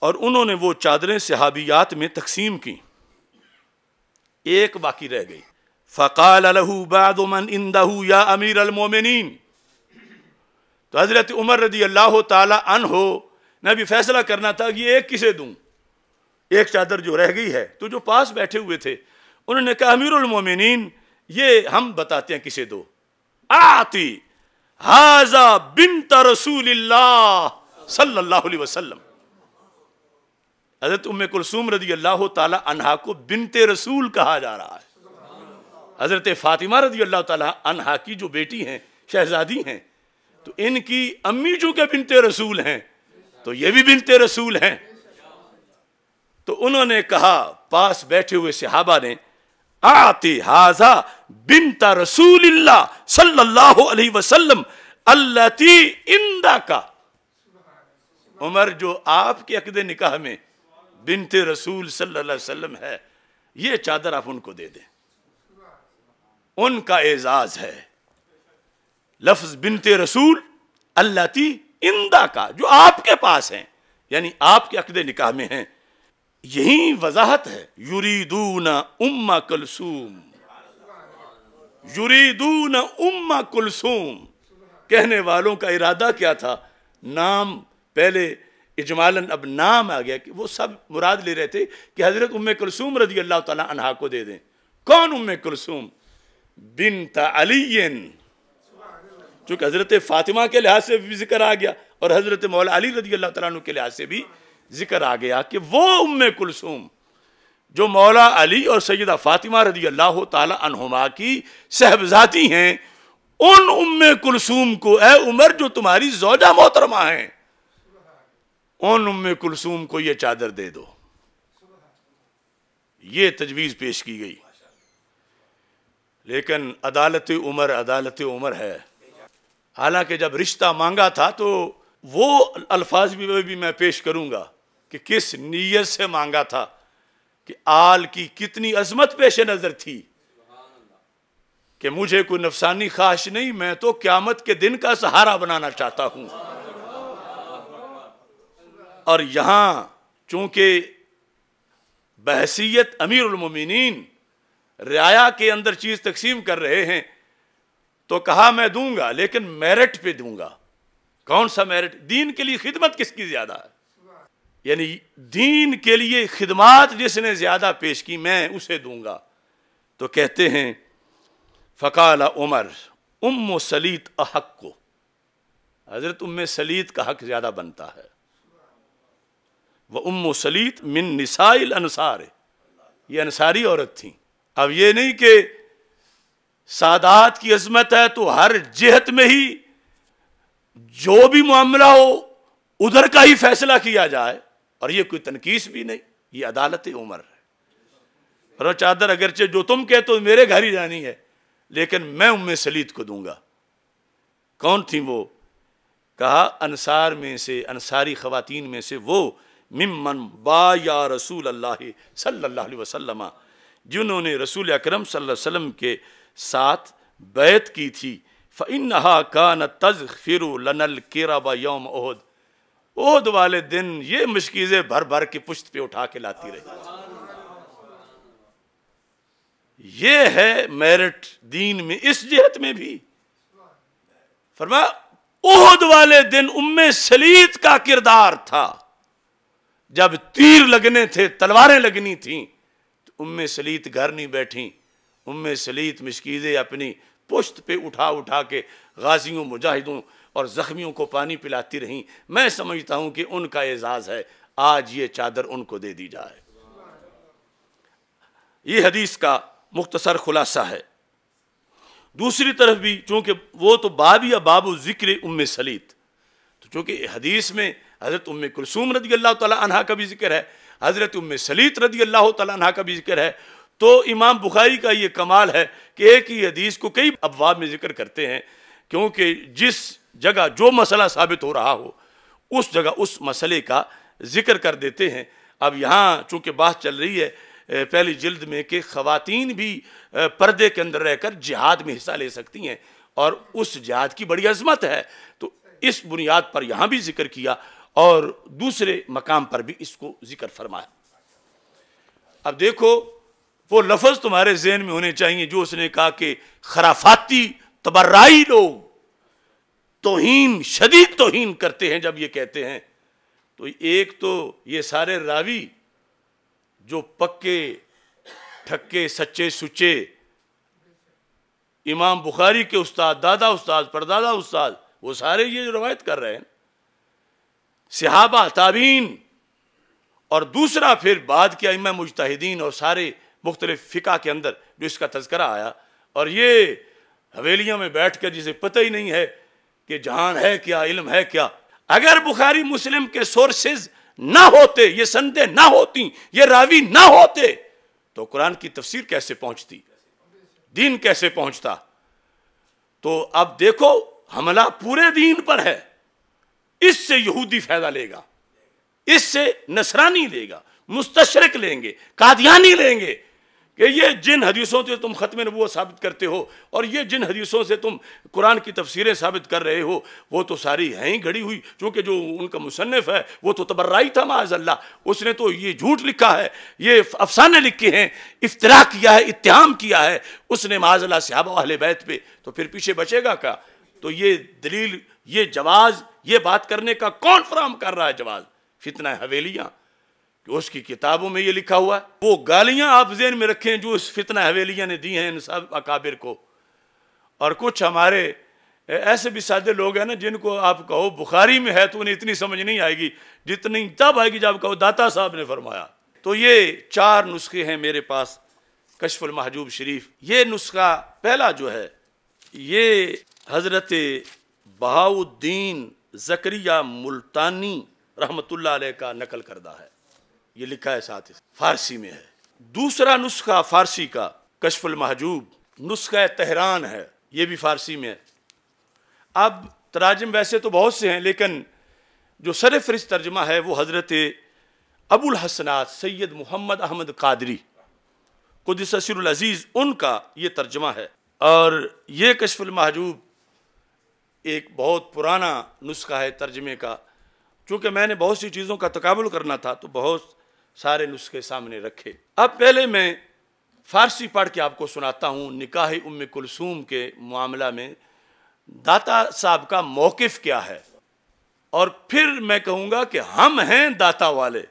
और उन्होंने वो चादरें सहाबियात में तकसीम की एक बाकी रह गई फ़काल बादमन इंदहू या अमीर अलमोमिन तो हज़रत उमर रदी अल्लाह तन हो ने अभी फैसला करना था कि एक किसे दूँ एक चादर जो रह गई है तो जो पास बैठे हुए थे उन्होंने कहा अमीर ये हम बताते हैं किसे दो आती हाजा बिनत रसूल सल्लाम हजरत उम कुलसूम रजी अल्लाह तहा को बिनते रसूल कहा जा रहा है हजरत फातिमा रजी अल्लाह तहा की जो बेटी हैं शहजादी हैं तो इनकी अम्मी जो के बिनते रसूल हैं तो ये भी बिनते रसूल हैं तो उन्होंने कहा पास बैठे हुए सिहाबा ने आते हाजा बिनता रसूल सल्लल्लाहु अलैहि वसल्लम अल्लती इंदा का उमर जो आपके अकद निकाह में बिनते रसूल सल्लल्लाहु अलैहि वसल्लम है ये चादर आप उनको दे दें उनका एजाज है लफ्ज बिनते रसूल अल्लाती इंदा का जो आपके पास हैं यानी आपके अकद निकाह में हैं यही वजाहत है न उम्मा कुलसूम न उम्मा कुलसूम कहने वालों का इरादा क्या था नाम पहले इजमालन अब नाम आ गया कि वो सब मुराद ले रहे थे कि हज़रत उम कुलसूम रजी अल्लाह तहा को दे दें कौन उम कुलसूम बिन तलीन चूंकि हज़रत फ़ातिमा के लिहाज से भी जिक्र आ गया और हज़रत मौला अली रजी अल्लाह तु के लिहाज से भी जिक्र आ गया कि वो उम कुलसूम जो मौला अली और सैदा फ़ातिमा रजी अल्लाह तहुमा की सहबजाती हैं उन उम कुलसूम को ए उमर जो तुम्हारी जोजा मोहतरमा है उन उम कुलसूम को यह चादर दे दो ये तजवीज़ पेश की गई लेकिन अदालत उमर अदालत उमर है हालांकि जब रिश्ता मांगा था तो वो अल्फाज भी, भी मैं पेश करूंगा कि किस नीयत से मांगा था कि आल की कितनी अजमत पेश नज़र थी कि मुझे कोई नफसानी ख्वाहिश नहीं मैं तो क्यामत के दिन का सहारा बनाना चाहता हूं और यहां चूंकि बहसीत अमीरमिन रियाया के अंदर चीज़ तकसीम कर रहे हैं तो कहा मैं दूंगा लेकिन मेरिट पे दूंगा कौन सा मेरिट दीन के लिए खिदमत किसकी ज़्यादा है यानी दीन के लिए खिदमात जिसने ज़्यादा पेश की मैं उसे दूंगा तो कहते हैं फ़काला उमर उम सलीत अहक को हज़रत उम सलीत का हक ज़्यादा बनता है वह उम सलीत मिन निसाइल अनसार ये अनसारी औरत थी अब ये नहीं कि सादात की अजमत है तो हर जेहत में ही जो भी मामला हो उधर का ही फैसला किया जाए और ये कोई तनकीस भी नहीं ये अदालत उमर है चादर अगरचे जो तुम कहते हो तो मेरे घर ही जानी है लेकिन मैं उम्मे सलीद को दूंगा कौन थी वो कहा अनसार में से अनसारी खवतिन में से वो मिमन बा या रसूल अल्लाह सल्लल्लाहु वसलम जिन्होंने रसूल अक्रम सम के साथ बैत की थी का न तज़ फिर लनल बा यौम ओहद ओद वाले दिन ये मशकीज़ें भर भर की पुश्त पे उठा के लाती रही ये है मेरिट दीन में इस जहत में भी फरमा ओहद वाले दिन उम्मे सलीत का किरदार था जब तीर लगने थे तलवारें लगनी थी तो उम्मे सलीत घर नहीं बैठी उम्मे सलीत मशकीज़ें अपनी पुश्त पे उठा उठा के गाजियों मुजाहिदों और ज़ख्मियों को पानी पिलाती रहीं मैं समझता हूँ कि उनका एजाज़ है आज ये चादर उनको दे दी जाए ये हदीस का मुख्तसर खुलासा है दूसरी तरफ भी चूँकि वो तो बाब या बाबू ज़िक्र उम सलीत तो चूँकि हदीस में हज़रत उम कुलसूम रदी अल्लाह तह का भी जिक्र है हज़रत उम सलीत रदी अल्लाह तह का भी जिक्र है तो इमाम बुखारी का ये कमाल है कि एक ही हदीस को कई अफवाब में जिक्र करते हैं क्योंकि जिस जगह जो मसला साबित हो रहा हो उस जगह उस मसले का जिक्र कर देते हैं अब यहाँ चूँकि बात चल रही है पहली जिल्द में कि ख़वातीन भी पर्दे के अंदर रहकर जिहाद में हिस्सा ले सकती हैं और उस जिहाद की बड़ी अजमत है तो इस बुनियाद पर यहाँ भी जिक्र किया और दूसरे मकाम पर भी इसको जिक्र फरमाया अब देखो वो लफज तुम्हारे जहन में होने चाहिए जो उसने कहा कि खराफाती तबर्राई लोग तोहन शदीद तोहन करते हैं जब ये कहते हैं तो एक तो ये सारे रावी जो पक्के ठक्के सच्चे सुचे इमाम बुखारी के उस्ताद दादा उस्ताद परदादा उस्ताद वो सारे ये जो रवायत कर रहे हैं सिहाबा ताबीन और दूसरा फिर बाद के अम मुजतहदीन और सारे मुख्तलिफ फ़िका के अंदर जो इसका तस्करा आया और ये हवेलियों में बैठ कर जिसे पता ही नहीं है कि जहान है क्या इल्म है क्या अगर बुखारी मुस्लिम के सोर्सेज ना होते ये संदे ना होती ये रावी ना होते तो कुरान की तफसीर कैसे पहुंचती दीन कैसे पहुंचता तो अब देखो हमला पूरे दीन पर है इससे यहूदी फायदा लेगा इससे नसरानी लेगा मुस्तशरक लेंगे कादियानी लेंगे कि ये जिन हदीसों से तुम ख़त्म नबूत साबित करते हो और ये जिन हदीसों से तुम कुरान की तफसीरें साबित कर रहे हो वो तो सारी हैं ही घड़ी हुई चूँकि जो उनका मुसनफ़ है वो तो तबर्राई था माजल्ला उसने तो ये झूठ लिखा है ये अफसाने लिखे हैं इफ्तरा किया है इत्याम किया है उसने माजल्ला सिबा अहल बैत पे तो फिर पीछे बचेगा क्या तो ये दलील ये जवाज़ ये बात करने का कौन फ्राहम कर रहा है जवाज़ फितना हवेलियाँ उसकी किताबों में ये लिखा हुआ है वो गालियां आप जेन में रखें जो इस फितना हवेलियां ने दी हैं इन सब अकाबिर को और कुछ हमारे ऐसे भी सादे लोग हैं ना जिनको आप कहो बुखारी में है तो उन्हें इतनी समझ नहीं आएगी जितनी तब आएगी जब कहो दाता साहब ने फरमाया तो ये चार नुस्खे हैं मेरे पास कशफुल महजूब शरीफ ये नुस्खा पहला जो है ये हज़रत बहाउद्दीन जकरिया मुल्तानी रहमतुल्लाह का नकल करदा है ये लिखा है साथ ही फारसी में है दूसरा नुस्खा फारसी का कशफुल महजूब नुस्खा तहरान है ये भी फारसी में है अब तराजम वैसे तो बहुत से हैं लेकिन जो सरफरिस तर्जमा है वो हज़रत अबुल हसनात सैयद मोहम्मद अहमद कादरी कुदसर अजीज़ उनका ये तर्जमा है और ये कशफुल महजूब एक बहुत पुराना नुस्खा है तर्जमे का चूँकि मैंने बहुत सी चीज़ों का तकबुल करना था तो बहुत सारे नुस्खे सामने रखे अब पहले मैं फारसी पढ़ के आपको सुनाता हूँ निकाह उम कुलसूम के मामला में दाता साहब का मौकफ क्या है और फिर मैं कहूँगा कि हम हैं दाता वाले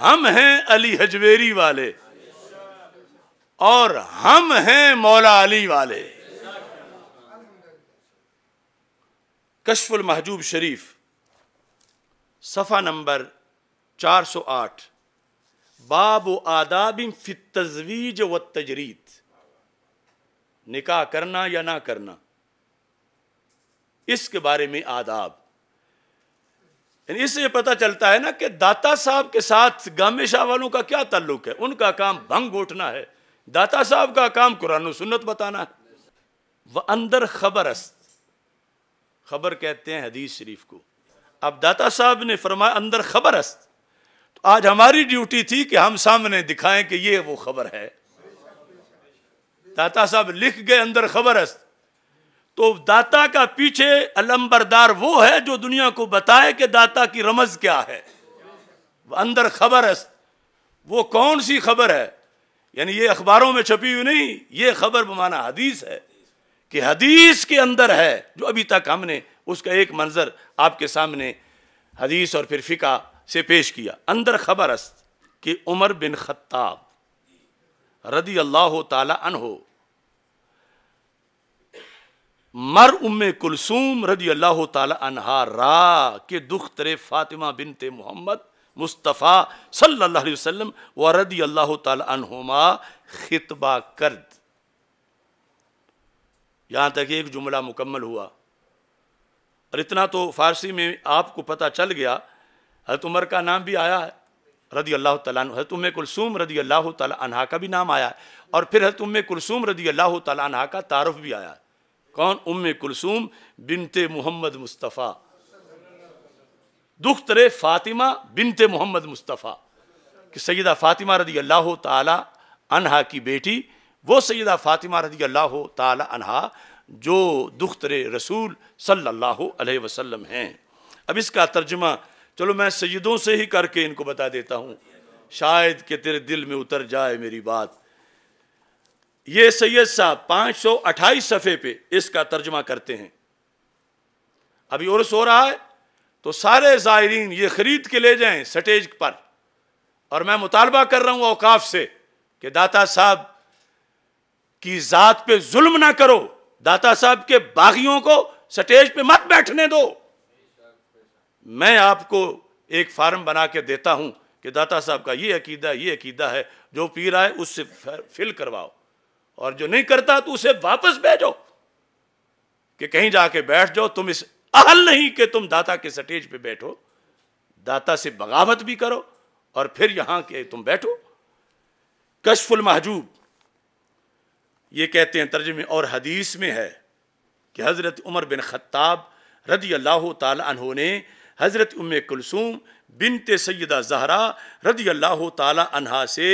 हम हैं अली हजवेरी वाले और हम हैं मौला अली वाले कशफुल महजूब शरीफ सफ़ा नंबर चार सौ आठ बाब आदाबिन फित तजवीज व तजरीत निकाह करना या ना करना इसके बारे में आदाब इससे पता चलता है ना कि दाता साहब के साथ गामे वालों का क्या ताल्लुक है उनका काम भंग उठना है दाता साहब का काम कुरान सुन्नत बताना है वह अंदर खबर खबर कहते हैं हदीस शरीफ को अब दाता साहब ने फरमाया अंदर खबर अस्त आज हमारी ड्यूटी थी कि हम सामने दिखाएं कि ये वो खबर है दाता साहब लिख गए अंदर खबर है तो दाता का पीछे अलंबरदार वो है जो दुनिया को बताए कि दाता की रमज क्या है अंदर खबर है वो कौन सी खबर है यानी ये अखबारों में छपी हुई नहीं ये खबर माना हदीस है कि हदीस के अंदर है जो अभी तक हमने उसका एक मंजर आपके सामने हदीस और फिर फ़िका से पेश किया अंदर खबर अस्त कि उमर बिन खत्ताब रदी अल्लाह तन हो मर उम कुलसूम रदी अल्लाह तहा रा के दुख तरे फातिमा बिन ते मोहम्मद मुस्तफ़ा सल्ला वसम व रदी अल्लाह तहोमा खितबा करद यहां तक एक जुमला मुकम्मल हुआ और इतना तो फ़ारसी में आपको पता चल गया हजरत उमर का नाम भी आया है रदी अल्लाह तन उम कुलसूम रदी अल्लाह तहा का भी नाम आया है और फिर हजरत उम कुलसूम रदी अल्लाह तहा का तारफ़ भी आया कौन उम कुलसूम बिनते मोहम्मद मुस्तफ़ा दुख तरे फ़ातिमा बिनते मोहम्मद मुस्तफ़ा कि सैदा फ़ातिमा रदी अल्लाह तहा की बेटी वो सैदा फ़ातिमा रदी अल्लाह तहा जो दुख तरे रसूल सल्ला वसलम हैं अब इसका तर्जमा चलो मैं सजदों से ही करके इनको बता देता हूँ शायद कि तेरे दिल में उतर जाए मेरी बात ये सैयद साहब पाँच सौ अट्ठाईस सफ़े पे इसका तर्जमा करते हैं अभी उर्स हो रहा है तो सारे ज़ायरीन ये ख़रीद के ले जाए स्टेज पर और मैं मुतालबा कर रहा हूँ अवकाफ से कि दाता साहब की ज़ात पे जुल्म ना करो दाता साहब के बागियों को स्टेज पे मत बैठने दो मैं आपको एक फार्म बना के देता हूं कि दाता साहब का ये अकीदा ये अकीदा है जो पी रहा है उससे फिल करवाओ और जो नहीं करता तो उसे वापस भेजो कि कहीं जाके बैठ जाओ तुम इस अहल नहीं कि तुम दाता के स्टेज पे बैठो दाता से बगावत भी करो और फिर यहां के तुम बैठो कशफुल महजूब ये कहते हैं तर्जमे और हदीस में है कि हज़रत उमर बिन खत्ताब रदी अल्लाह तहों ने हज़रत उम कुलसूम बिनते सैदा जहरा रदी अल्लाह तहा से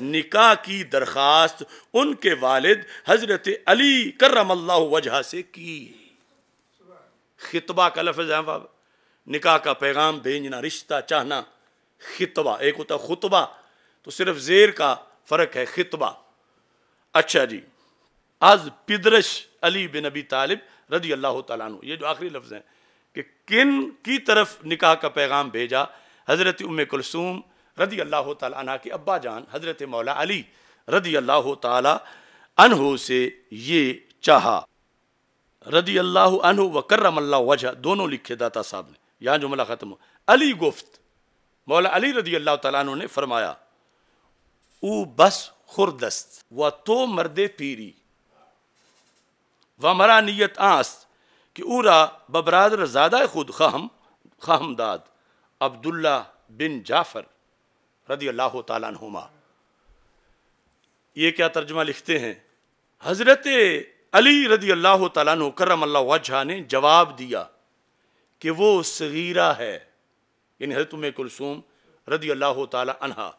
निका की दरख्वास्त उनके वालद हज़रत अली करम वजह से की खितबा का लफज है निका का पैगाम भेजना रिश्ता चाहना खितबा एक होता खुतबा तो सिर्फ जेर का फ़र्क है खितबा अच्छा जी आज पिदरश अली बिन अबी तालिब रजी अल्लाह तु ये जो आखिरी लफ्ज़ हैं कि किन की तरफ निकाह का पैगाम भेजा हज़रत उम कुलसूम रदी अल्लाह तना के अब्बा जान हज़रत मौला अली रदी अल्लाह तहो से ये चाह रदी अल्लाह अनहो व करम अल्लाह वजह दोनों लिखे दाता साहब ने यहाँ जुमला ख़त्म हो अली गुफ्त मौला अली रदी अल्लाह तु ने फरमाया उ बस खुरदस्त व तो मरदे पीरी व मरा नीयत आस्त कि उरा बबरादर ज़्यादा खुद खहम खहमदाद अब्दुल्ला बिन जाफ़र रदी अल्लाह तुम ये क्या तर्जमा लिखते हैं हज़रत अली रदी अल्लाह तु करम अल्लाह वजह ने जवाब दिया कि वो सगीरा है यानी तुम कुलसूम रदी अल्लाह तला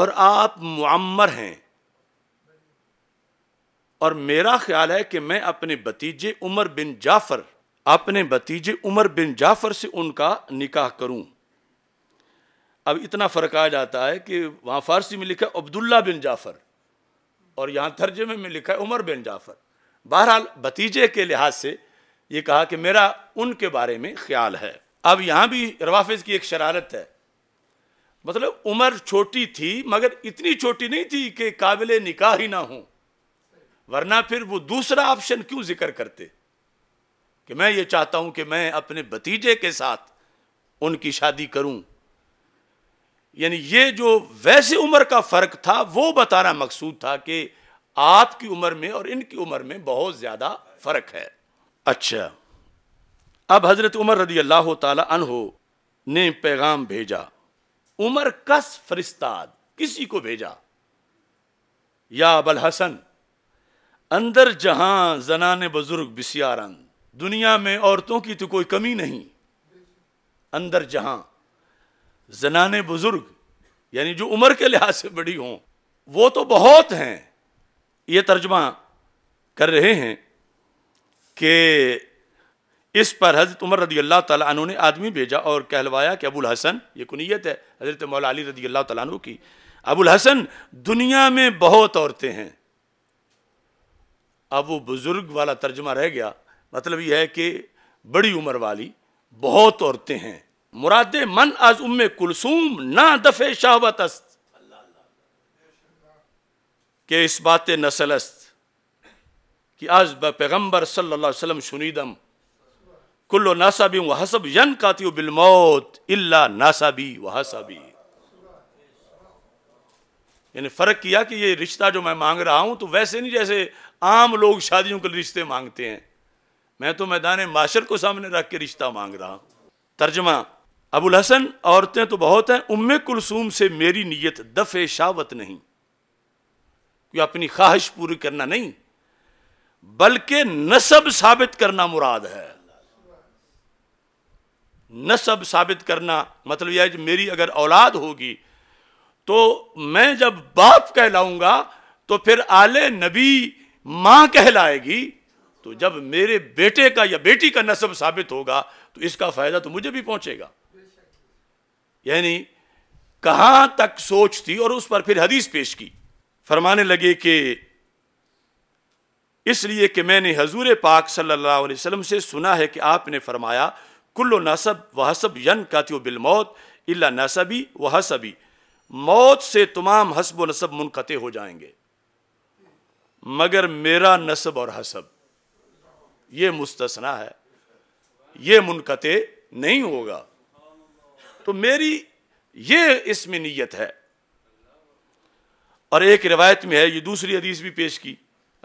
और आप मम्मर हैं और मेरा ख्याल है कि मैं अपने भतीजे उमर बिन जाफ़र अपने भतीजे उमर बिन जाफ़र से उनका निकाह करूं अब इतना फ़र्क आ जाता है कि वहां फ़ारसी में लिखा है अब्दुल्ला बिन जाफ़र और यहां तर्जे में लिखा है उमर बिन जाफ़र बहरहाल भतीजे के लिहाज से ये कहा कि मेरा उनके बारे में ख्याल है अब यहां भी रवाफिज़ की एक शरारत है मतलब उम्र छोटी थी मगर इतनी छोटी नहीं थी कि काबिल निकाह ही ना हो वरना फिर वो दूसरा ऑप्शन क्यों जिक्र करते कि मैं ये चाहता हूं कि मैं अपने भतीजे के साथ उनकी शादी करूं यानी ये जो वैसे उम्र का फ़र्क था वो बताना मकसूद था कि आपकी उम्र में और इनकी उम्र में बहुत ज़्यादा फ़र्क है अच्छा अब हज़रत उमर रदी अल्लाह तहो ने पैगाम भेजा उमर कस फरिस्ताद किसी को भेजा या अबल हसन अंदर जहां जनान बुजुर्ग बिसियारंग दुनिया में औरतों की तो कोई कमी नहीं अंदर जहां जनान बुजुर्ग यानी जो उम्र के लिहाज से बड़ी हों वो तो बहुत हैं ये तर्जमा कर रहे हैं कि इस पर हज़रत उमर रदी अल्लाह तु ने आदमी भेजा और कहलवाया कि अबुल हसन ये कुनीत है हज़रत मौला अली रदी अल्लाह तु की अबुल हसन दुनिया में बहुत औरतें हैं अब वो बुज़ुर्ग वाला तर्जमा रह गया मतलब यह है कि बड़ी उम्र वाली बहुत औरतें हैं मुरादे मन आज उम कुलसूम ना दफ़े शहबत अस्त के इस बात नसलस्त कि आज ब पैगम्बर सल्लाम सुनीदम कुल्लो नासाबी वहासब यन काती बिलमौत इल्ला नासाबी वहासाबी यानी फ़र्क किया कि ये रिश्ता जो मैं मांग रहा हूँ तो वैसे नहीं जैसे आम लोग शादियों के रिश्ते मांगते हैं मैं तो मैदान माशर को सामने रख के रिश्ता मांग रहा हूँ तर्जमा अबुल हसन औरतें तो बहुत हैं उम कुलसूम से मेरी नीयत दफे शावत नहीं कि अपनी ख्वाहिश पूरी करना नहीं बल्कि नसब साबित करना मुराद है नसब साबित करना मतलब यह मेरी अगर औलाद होगी तो मैं जब बाप कहलाऊंगा तो फिर आले नबी माँ कहलाएगी तो जब मेरे बेटे का या बेटी का नस्ब साबित होगा तो इसका फायदा तो मुझे भी पहुंचेगा यानी कहां तक सोच थी और उस पर फिर हदीस पेश की फरमाने लगे कि इसलिए कि मैंने हजूर पाक सल्लल्लाहु अलैहि वसल्लम से सुना है कि आपने फरमाया कुल्लो नसब वसब यन यन कातियो बिलमौत इला नसबी व मौत से तमाम हसब व नसब मुनक़े हो जाएंगे मगर मेरा नसब और हसब ये मुस्तना है ये मुनकते नहीं होगा तो मेरी ये इसमें नीयत है और एक रिवायत में है ये दूसरी हदीस भी पेश की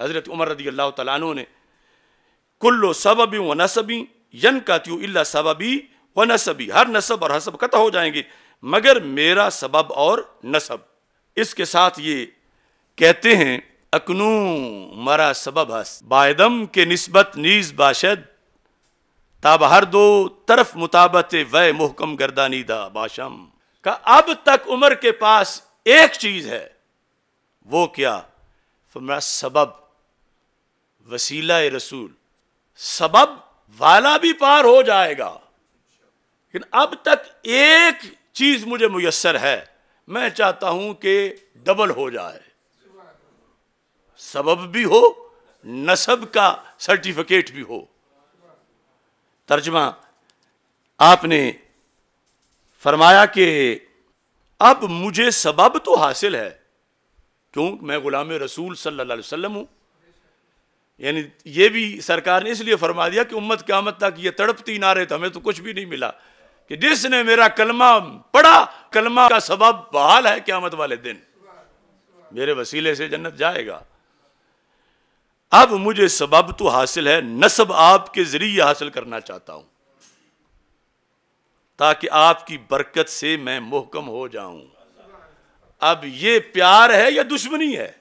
हज़रत उमर रदी अल्लाह तु ने कुल्लो सबबी व नसबी यन हूँ अल्ला सबबी व नसबी हर नसब और हसब कत हो जाएंगे मगर मेरा सबब और नसब इसके साथ ये कहते हैं अकनू मरा सबब हस बायदम के नस्बत नीज बाशद तब हर दो तरफ मुताबत वह मुहकम गर्दानीदा बाशम का अब तक उम्र के पास एक चीज़ है वो क्या फमरा सबब वसीला रसूल सबब वाला भी पार हो जाएगा लेकिन अब तक एक चीज़ मुझे मुयसर है मैं चाहता हूं कि डबल हो जाए सबब भी हो नसब का सर्टिफिकेट भी हो तर्जमा आपने फरमाया कि अब मुझे सबब तो हासिल है क्यों मैं ग़ुलाम रसूल सल्लल्लाहु अलैहि वसल्लम हूं यानी यह भी सरकार ने इसलिए फरमा दिया कि उम्मत क़्यामत तक ये तड़पती ना रहे तो हमें तो कुछ भी नहीं मिला कि जिसने मेरा कलमा पढ़ा कलमा का सबब बहाल है क्यामत वाले दिन मेरे वसीले से जन्नत जाएगा अब मुझे सबब तो हासिल है नसब आपके जरिए हासिल करना चाहता हूं ताकि आपकी बरकत से मैं मोहकम हो जाऊं अब ये प्यार है या दुश्मनी है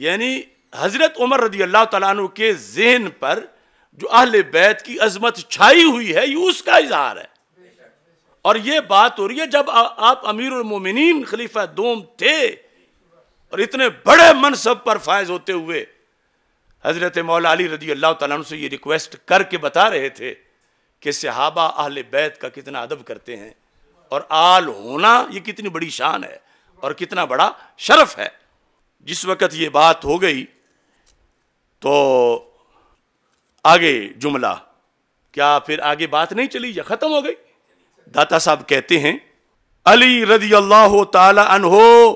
यानी हजरत उमर रजी अल्लाह तला के जहन पर जो अहल बैत की अजमत छाई हुई है ये उसका इजहार है और ये बात हो रही है जब आ, आप अमीर उमिन खलीफा दोम थे और इतने बड़े मनसब पर फायज होते हुए हज़रत मौला अली रजी अल्लाह तुम से ये रिक्वेस्ट करके बता रहे थे कि सहाबा अहल बैत का कितना अदब करते हैं और आल होना ये कितनी बड़ी शान है और कितना बड़ा शरफ है जिस वक़्त ये बात हो गई तो आगे जुमला क्या फिर आगे बात नहीं चली या खत्म हो गई दाता साहब कहते हैं अली रजी अल्लाह हो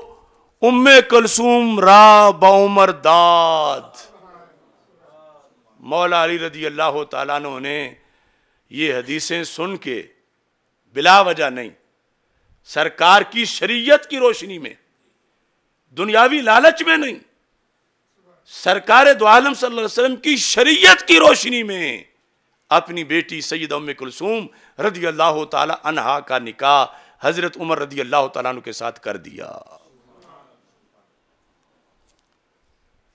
उम्म कलसूम राउमर दाद मौला अली रजी अल्लाह तु ने ये हदीसें सुन के बिला वजह नहीं सरकार की शरीयत की रोशनी में दुनियावी लालच में नहीं सरकार दो आलम की शरीयत की रोशनी में अपनी बेटी सैद उम कुलसूम रदी अल्लाह तहा का निका हज़रत उमर रदी अल्लाह तु के साथ कर दिया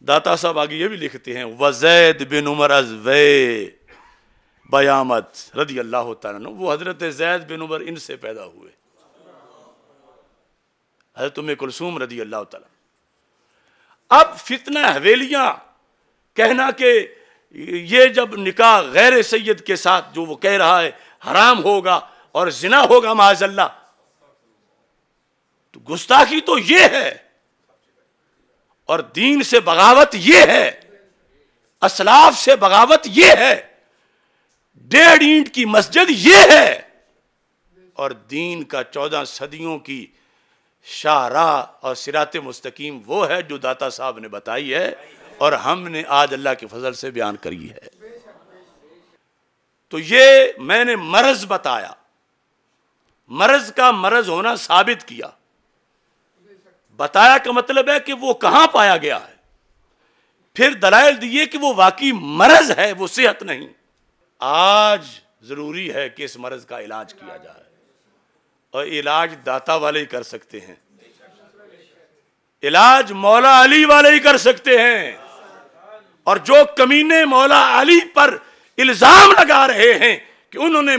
दाता साहब आगे ये भी लिखते हैं वजैद बिन उमर अजवे बयामत रदी अल्लाह तु वो हज़रत जैद बिन उमर इनसे पैदा हुए हज़रत उम कुलसूम रदी अल्लाह तला अब फितना हवेलियां कहना कि ये जब निकाह गैर सैद के साथ जो वो कह रहा है हराम होगा और जिना होगा माजल्ला तो गुस्ताखी तो ये है और दीन से बगावत ये है असलाफ से बगावत ये है डेढ़ ईंट की मस्जिद ये है और दीन का चौदह सदियों की शाहरा और सिरात मुस्तकीम वो है जो दाता साहब ने बताई है और हमने आज अल्लाह के फजल से बयान करी है तो ये मैंने मरज बताया मरज का मरज होना साबित किया बताया का मतलब है कि वो कहां पाया गया है फिर दलाइल दिए कि वो वाकई मरज है वो सेहत नहीं आज जरूरी है कि इस मर्ज का इलाज किया जाए और इलाज दाता वाले ही कर सकते हैं इलाज मौला अली वाले ही कर सकते हैं और जो कमीने मौला अली पर इल्जाम लगा रहे हैं कि उन्होंने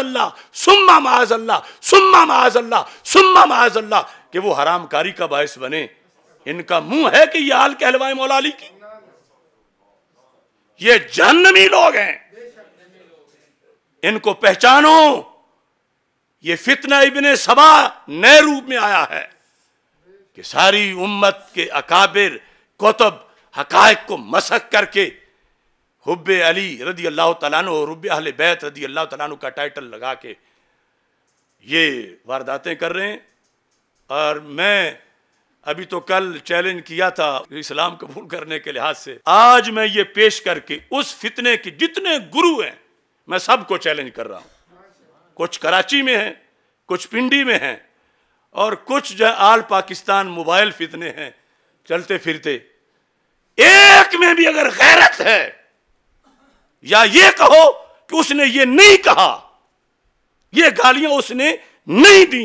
अल्लाह सुम्मा अल्लाह सुम्मा अल्लाह सुम्मा अल्लाह कि वो हरामकारी का बायस बने इनका मुंह है कि यह हाल कहलवाए मौला अली की ये जहनमी लोग हैं इनको पहचानो ये फितना इबन सबा नए रूप में आया है कि सारी उम्मत के अकाबिर कोतब हकायक को मसक करके हुब अली रदी अल्लाह तु और रुब अहल बैत रदी अल्लाह तला का टाइटल लगा के ये वारदातें कर रहे हैं और मैं अभी तो कल चैलेंज किया था इस्लाम कबूल करने के लिहाज से आज मैं ये पेश करके उस फितने के जितने गुरु हैं मैं सबको चैलेंज कर रहा हूँ कुछ कराची में हैं कुछ पिंडी में हैं और कुछ जो आल पाकिस्तान मोबाइल फितने हैं चलते फिरते एक में भी अगर गैरत है या ये कहो कि उसने ये नहीं कहा ये गालियां उसने नहीं दी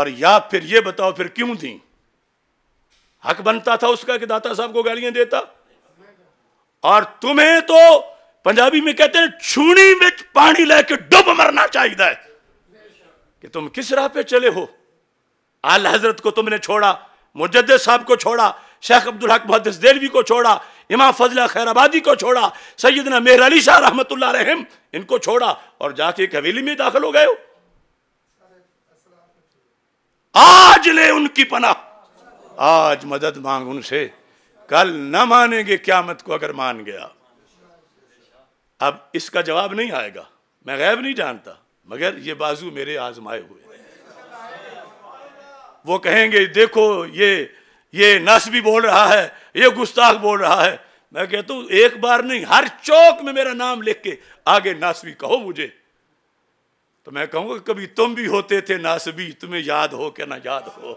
और या फिर ये बताओ फिर क्यों दी हक बनता था उसका कि दाता साहब को गालियां देता और तुम्हें तो पंजाबी में कहते हैं छूनी में पानी लेके डुब मरना चाहिए कि तुम किस राह पे चले हो आल हजरत को तुमने छोड़ा मुजद साहब को छोड़ा शेख अब्दुल हक मुहदस देलवी को छोड़ा इमाम फजला खैराबादी को छोड़ा सैदना मेहर अली शाह रहमत रहम इनको छोड़ा और जाके एक हवेली में दाखिल हो गए हो आज ले उनकी पना आज मदद मांग उनसे कल न मानेंगे क्यामत को अगर मान गया अब इसका जवाब नहीं आएगा मैं गैब नहीं जानता मगर ये बाजू मेरे आजमाए हुए वो कहेंगे देखो ये ये नस भी बोल रहा है ये गुस्ताख बोल रहा है मैं कहता हूं एक बार नहीं हर चौक में मेरा नाम लिख के आगे नासवी कहो मुझे तो मैं कहूंगा कभी तुम भी होते थे नासवी तुम्हें याद हो क्या ना याद हो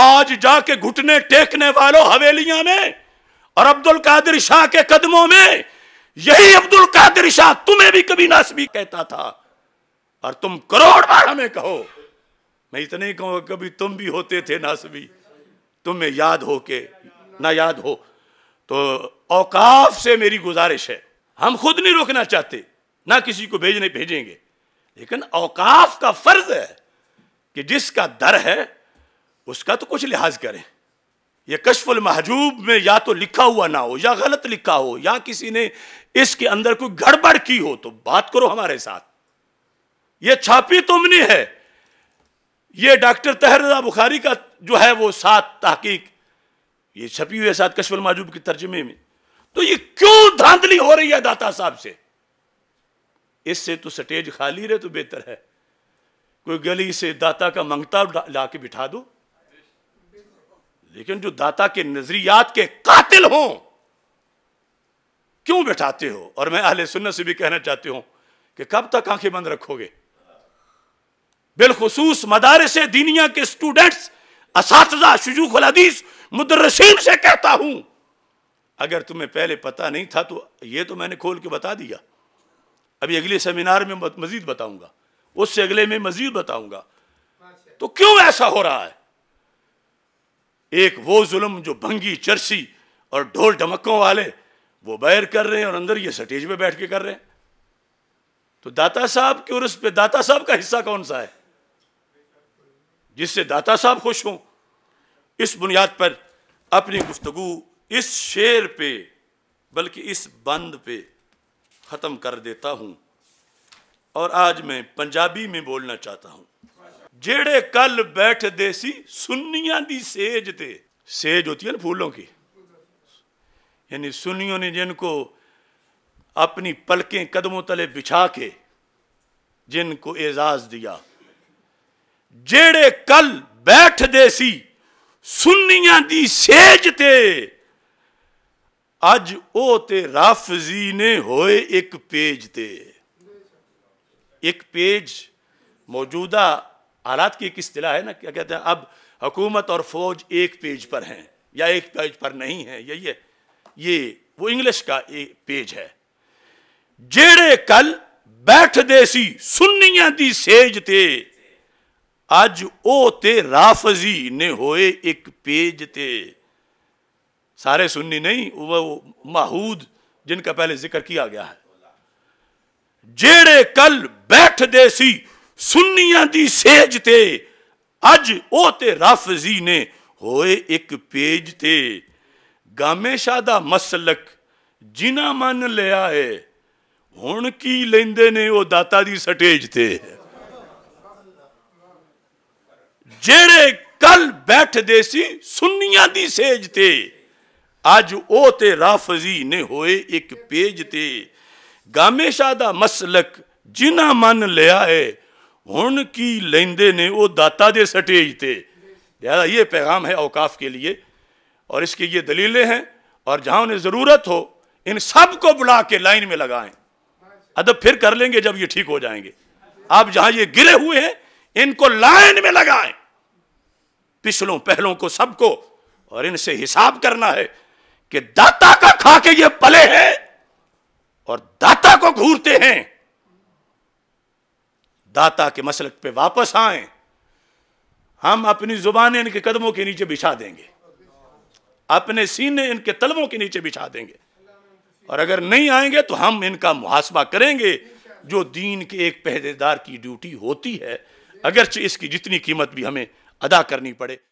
आज जाके घुटने टेकने वालों हवेलियां में और अब्दुल कादिर शाह के कदमों में यही अब्दुल कादिर शाह तुम्हें भी कभी नासबी कहता था और तुम करोड़ बार हमें कहो मैं इतने कहूँ कभी तुम भी होते थे नासबी तुम्हें याद हो के ना याद हो तो औकाफ से मेरी गुजारिश है हम खुद नहीं रोकना चाहते ना किसी को भेजने भेजेंगे लेकिन औकाफ का फर्ज है कि जिसका दर है उसका तो कुछ लिहाज करें ये कशफुल महजूब में या तो लिखा हुआ ना हो या गलत लिखा हो या किसी ने इसके अंदर कोई गड़बड़ की हो तो बात करो हमारे साथ ये छापी तुमने है ये डॉक्टर तहर बुखारी का जो है वो सात तहकीक ये छपी हुई है सात कशफुल महजूब के तर्जमे में तो ये क्यों धांधली हो रही है दाता साहब से इससे तो स्टेज खाली रहे तो बेहतर है कोई गली से दाता का मंगता ला के बिठा दो लेकिन जो दाता के नजरियात के कातिल हों क्यों बैठाते हो और मैं अहले सुन्नत से भी कहना चाहती हूं कि कब तक आंखें बंद रखोगे बिलखसूस मदारस दीनिया के स्टूडेंट्स इस मुदरसिन से कहता हूं अगर तुम्हें पहले पता नहीं था तो ये तो मैंने खोल के बता दिया अभी अगले सेमिनार में मजीद बताऊंगा उससे अगले में मजीद बताऊंगा तो क्यों ऐसा हो रहा है एक वो जुल्म जो भंगी चर्सी और ढोल ढमकों वाले वो बैर कर रहे हैं और अंदर ये सटेज पे बैठ के कर रहे हैं तो दाता साहब के उर्स पे दाता साहब का हिस्सा कौन सा है जिससे दाता साहब खुश हों इस बुनियाद पर अपनी गुफ्तगु इस शेर पे बल्कि इस बंद पे ख़त्म कर देता हूँ और आज मैं पंजाबी में बोलना चाहता हूँ जेड़े कल बैठ ਸੀ सुनिया ਦੀ सेज ते सेज होती है ना फूलों की यानी सुनियों ने जिनको अपनी पलकें कदमों तले बिछा के जिनको एजाज दिया जेड़े कल बैठ देसी सुनिया दी सेज ते अज ओ ते राफजी ने होए एक पेज ते एक पेज मौजूदा हालात की एक इतला है ना क्या कहते हैं अब हुकूमत और फौज एक पेज पर हैं या एक पेज पर नहीं है यही है ये वो इंग्लिश का एक पेज है जेड़े कल बैठ देसी सुनिया दी सेज ते अज ओ ते राफजी ने होए एक पेज ते सारे सुन्नी नहीं वो माहूद जिनका पहले जिक्र किया गया है जेड़े कल बैठ देसी ਸੁੰਨੀਆਂ ਦੀ ਸੇਜ ਤੇ ਅੱਜ ਉਹ ਤੇ ਰਾਫਜ਼ੀ ਨੇ ਹੋਏ ਇੱਕ ਪੇਜ ਤੇ ਗਾਮੇ ਸ਼ਾਹ ਦਾ ਮਸਲਕ ਜਿਨ੍ਹਾਂ ਮੰਨ ਲਿਆ ਹੈ ਹੁਣ ਕੀ ਲੈਂਦੇ ਨੇ ਉਹ ਦਾਤਾ ਦੀ ਸਟੇਜ ਤੇ ਜਿਹੜੇ ਕੱਲ ਬੈਠਦੇ ਸੀ ਸੁੰਨੀਆਂ ਦੀ ਸੇਜ ਤੇ ਅੱਜ ਉਹ ਤੇ ਰਾਫਜ਼ੀ ਨੇ ਹੋਏ ਇੱਕ ਪੇਜ ਤੇ ਗਾਮੇ ਸ਼ਾਹ ਦਾ ਮਸਲਕ ਜਿਨ੍ਹਾਂ ਮੰਨ ਲਿਆ ਹੈ ਹੁਣ की लेंदे ने वो दाता दे सटेज थे लिहाजा ये पैगाम है अवकाफ़ के लिए और इसकी ये दलीलें हैं और जहाँ उन्हें ज़रूरत हो इन सब को बुला के लाइन में लगाएं अदब फिर कर लेंगे जब ये ठीक हो जाएंगे आप जहाँ ये गिरे हुए हैं इनको लाइन में लगाएं पिछलों पहलों को सबको और इनसे हिसाब करना है कि दाता का खा के ये पले हैं और दाता को घूरते हैं दाता के मसलक पे वापस आए हम अपनी जुबान इनके कदमों के नीचे बिछा देंगे अपने सीने इनके तलबों के नीचे बिछा देंगे और अगर नहीं आएंगे तो हम इनका मुहासबा करेंगे जो दीन के एक पहरेदार की ड्यूटी होती है अगर इसकी जितनी कीमत भी हमें अदा करनी पड़े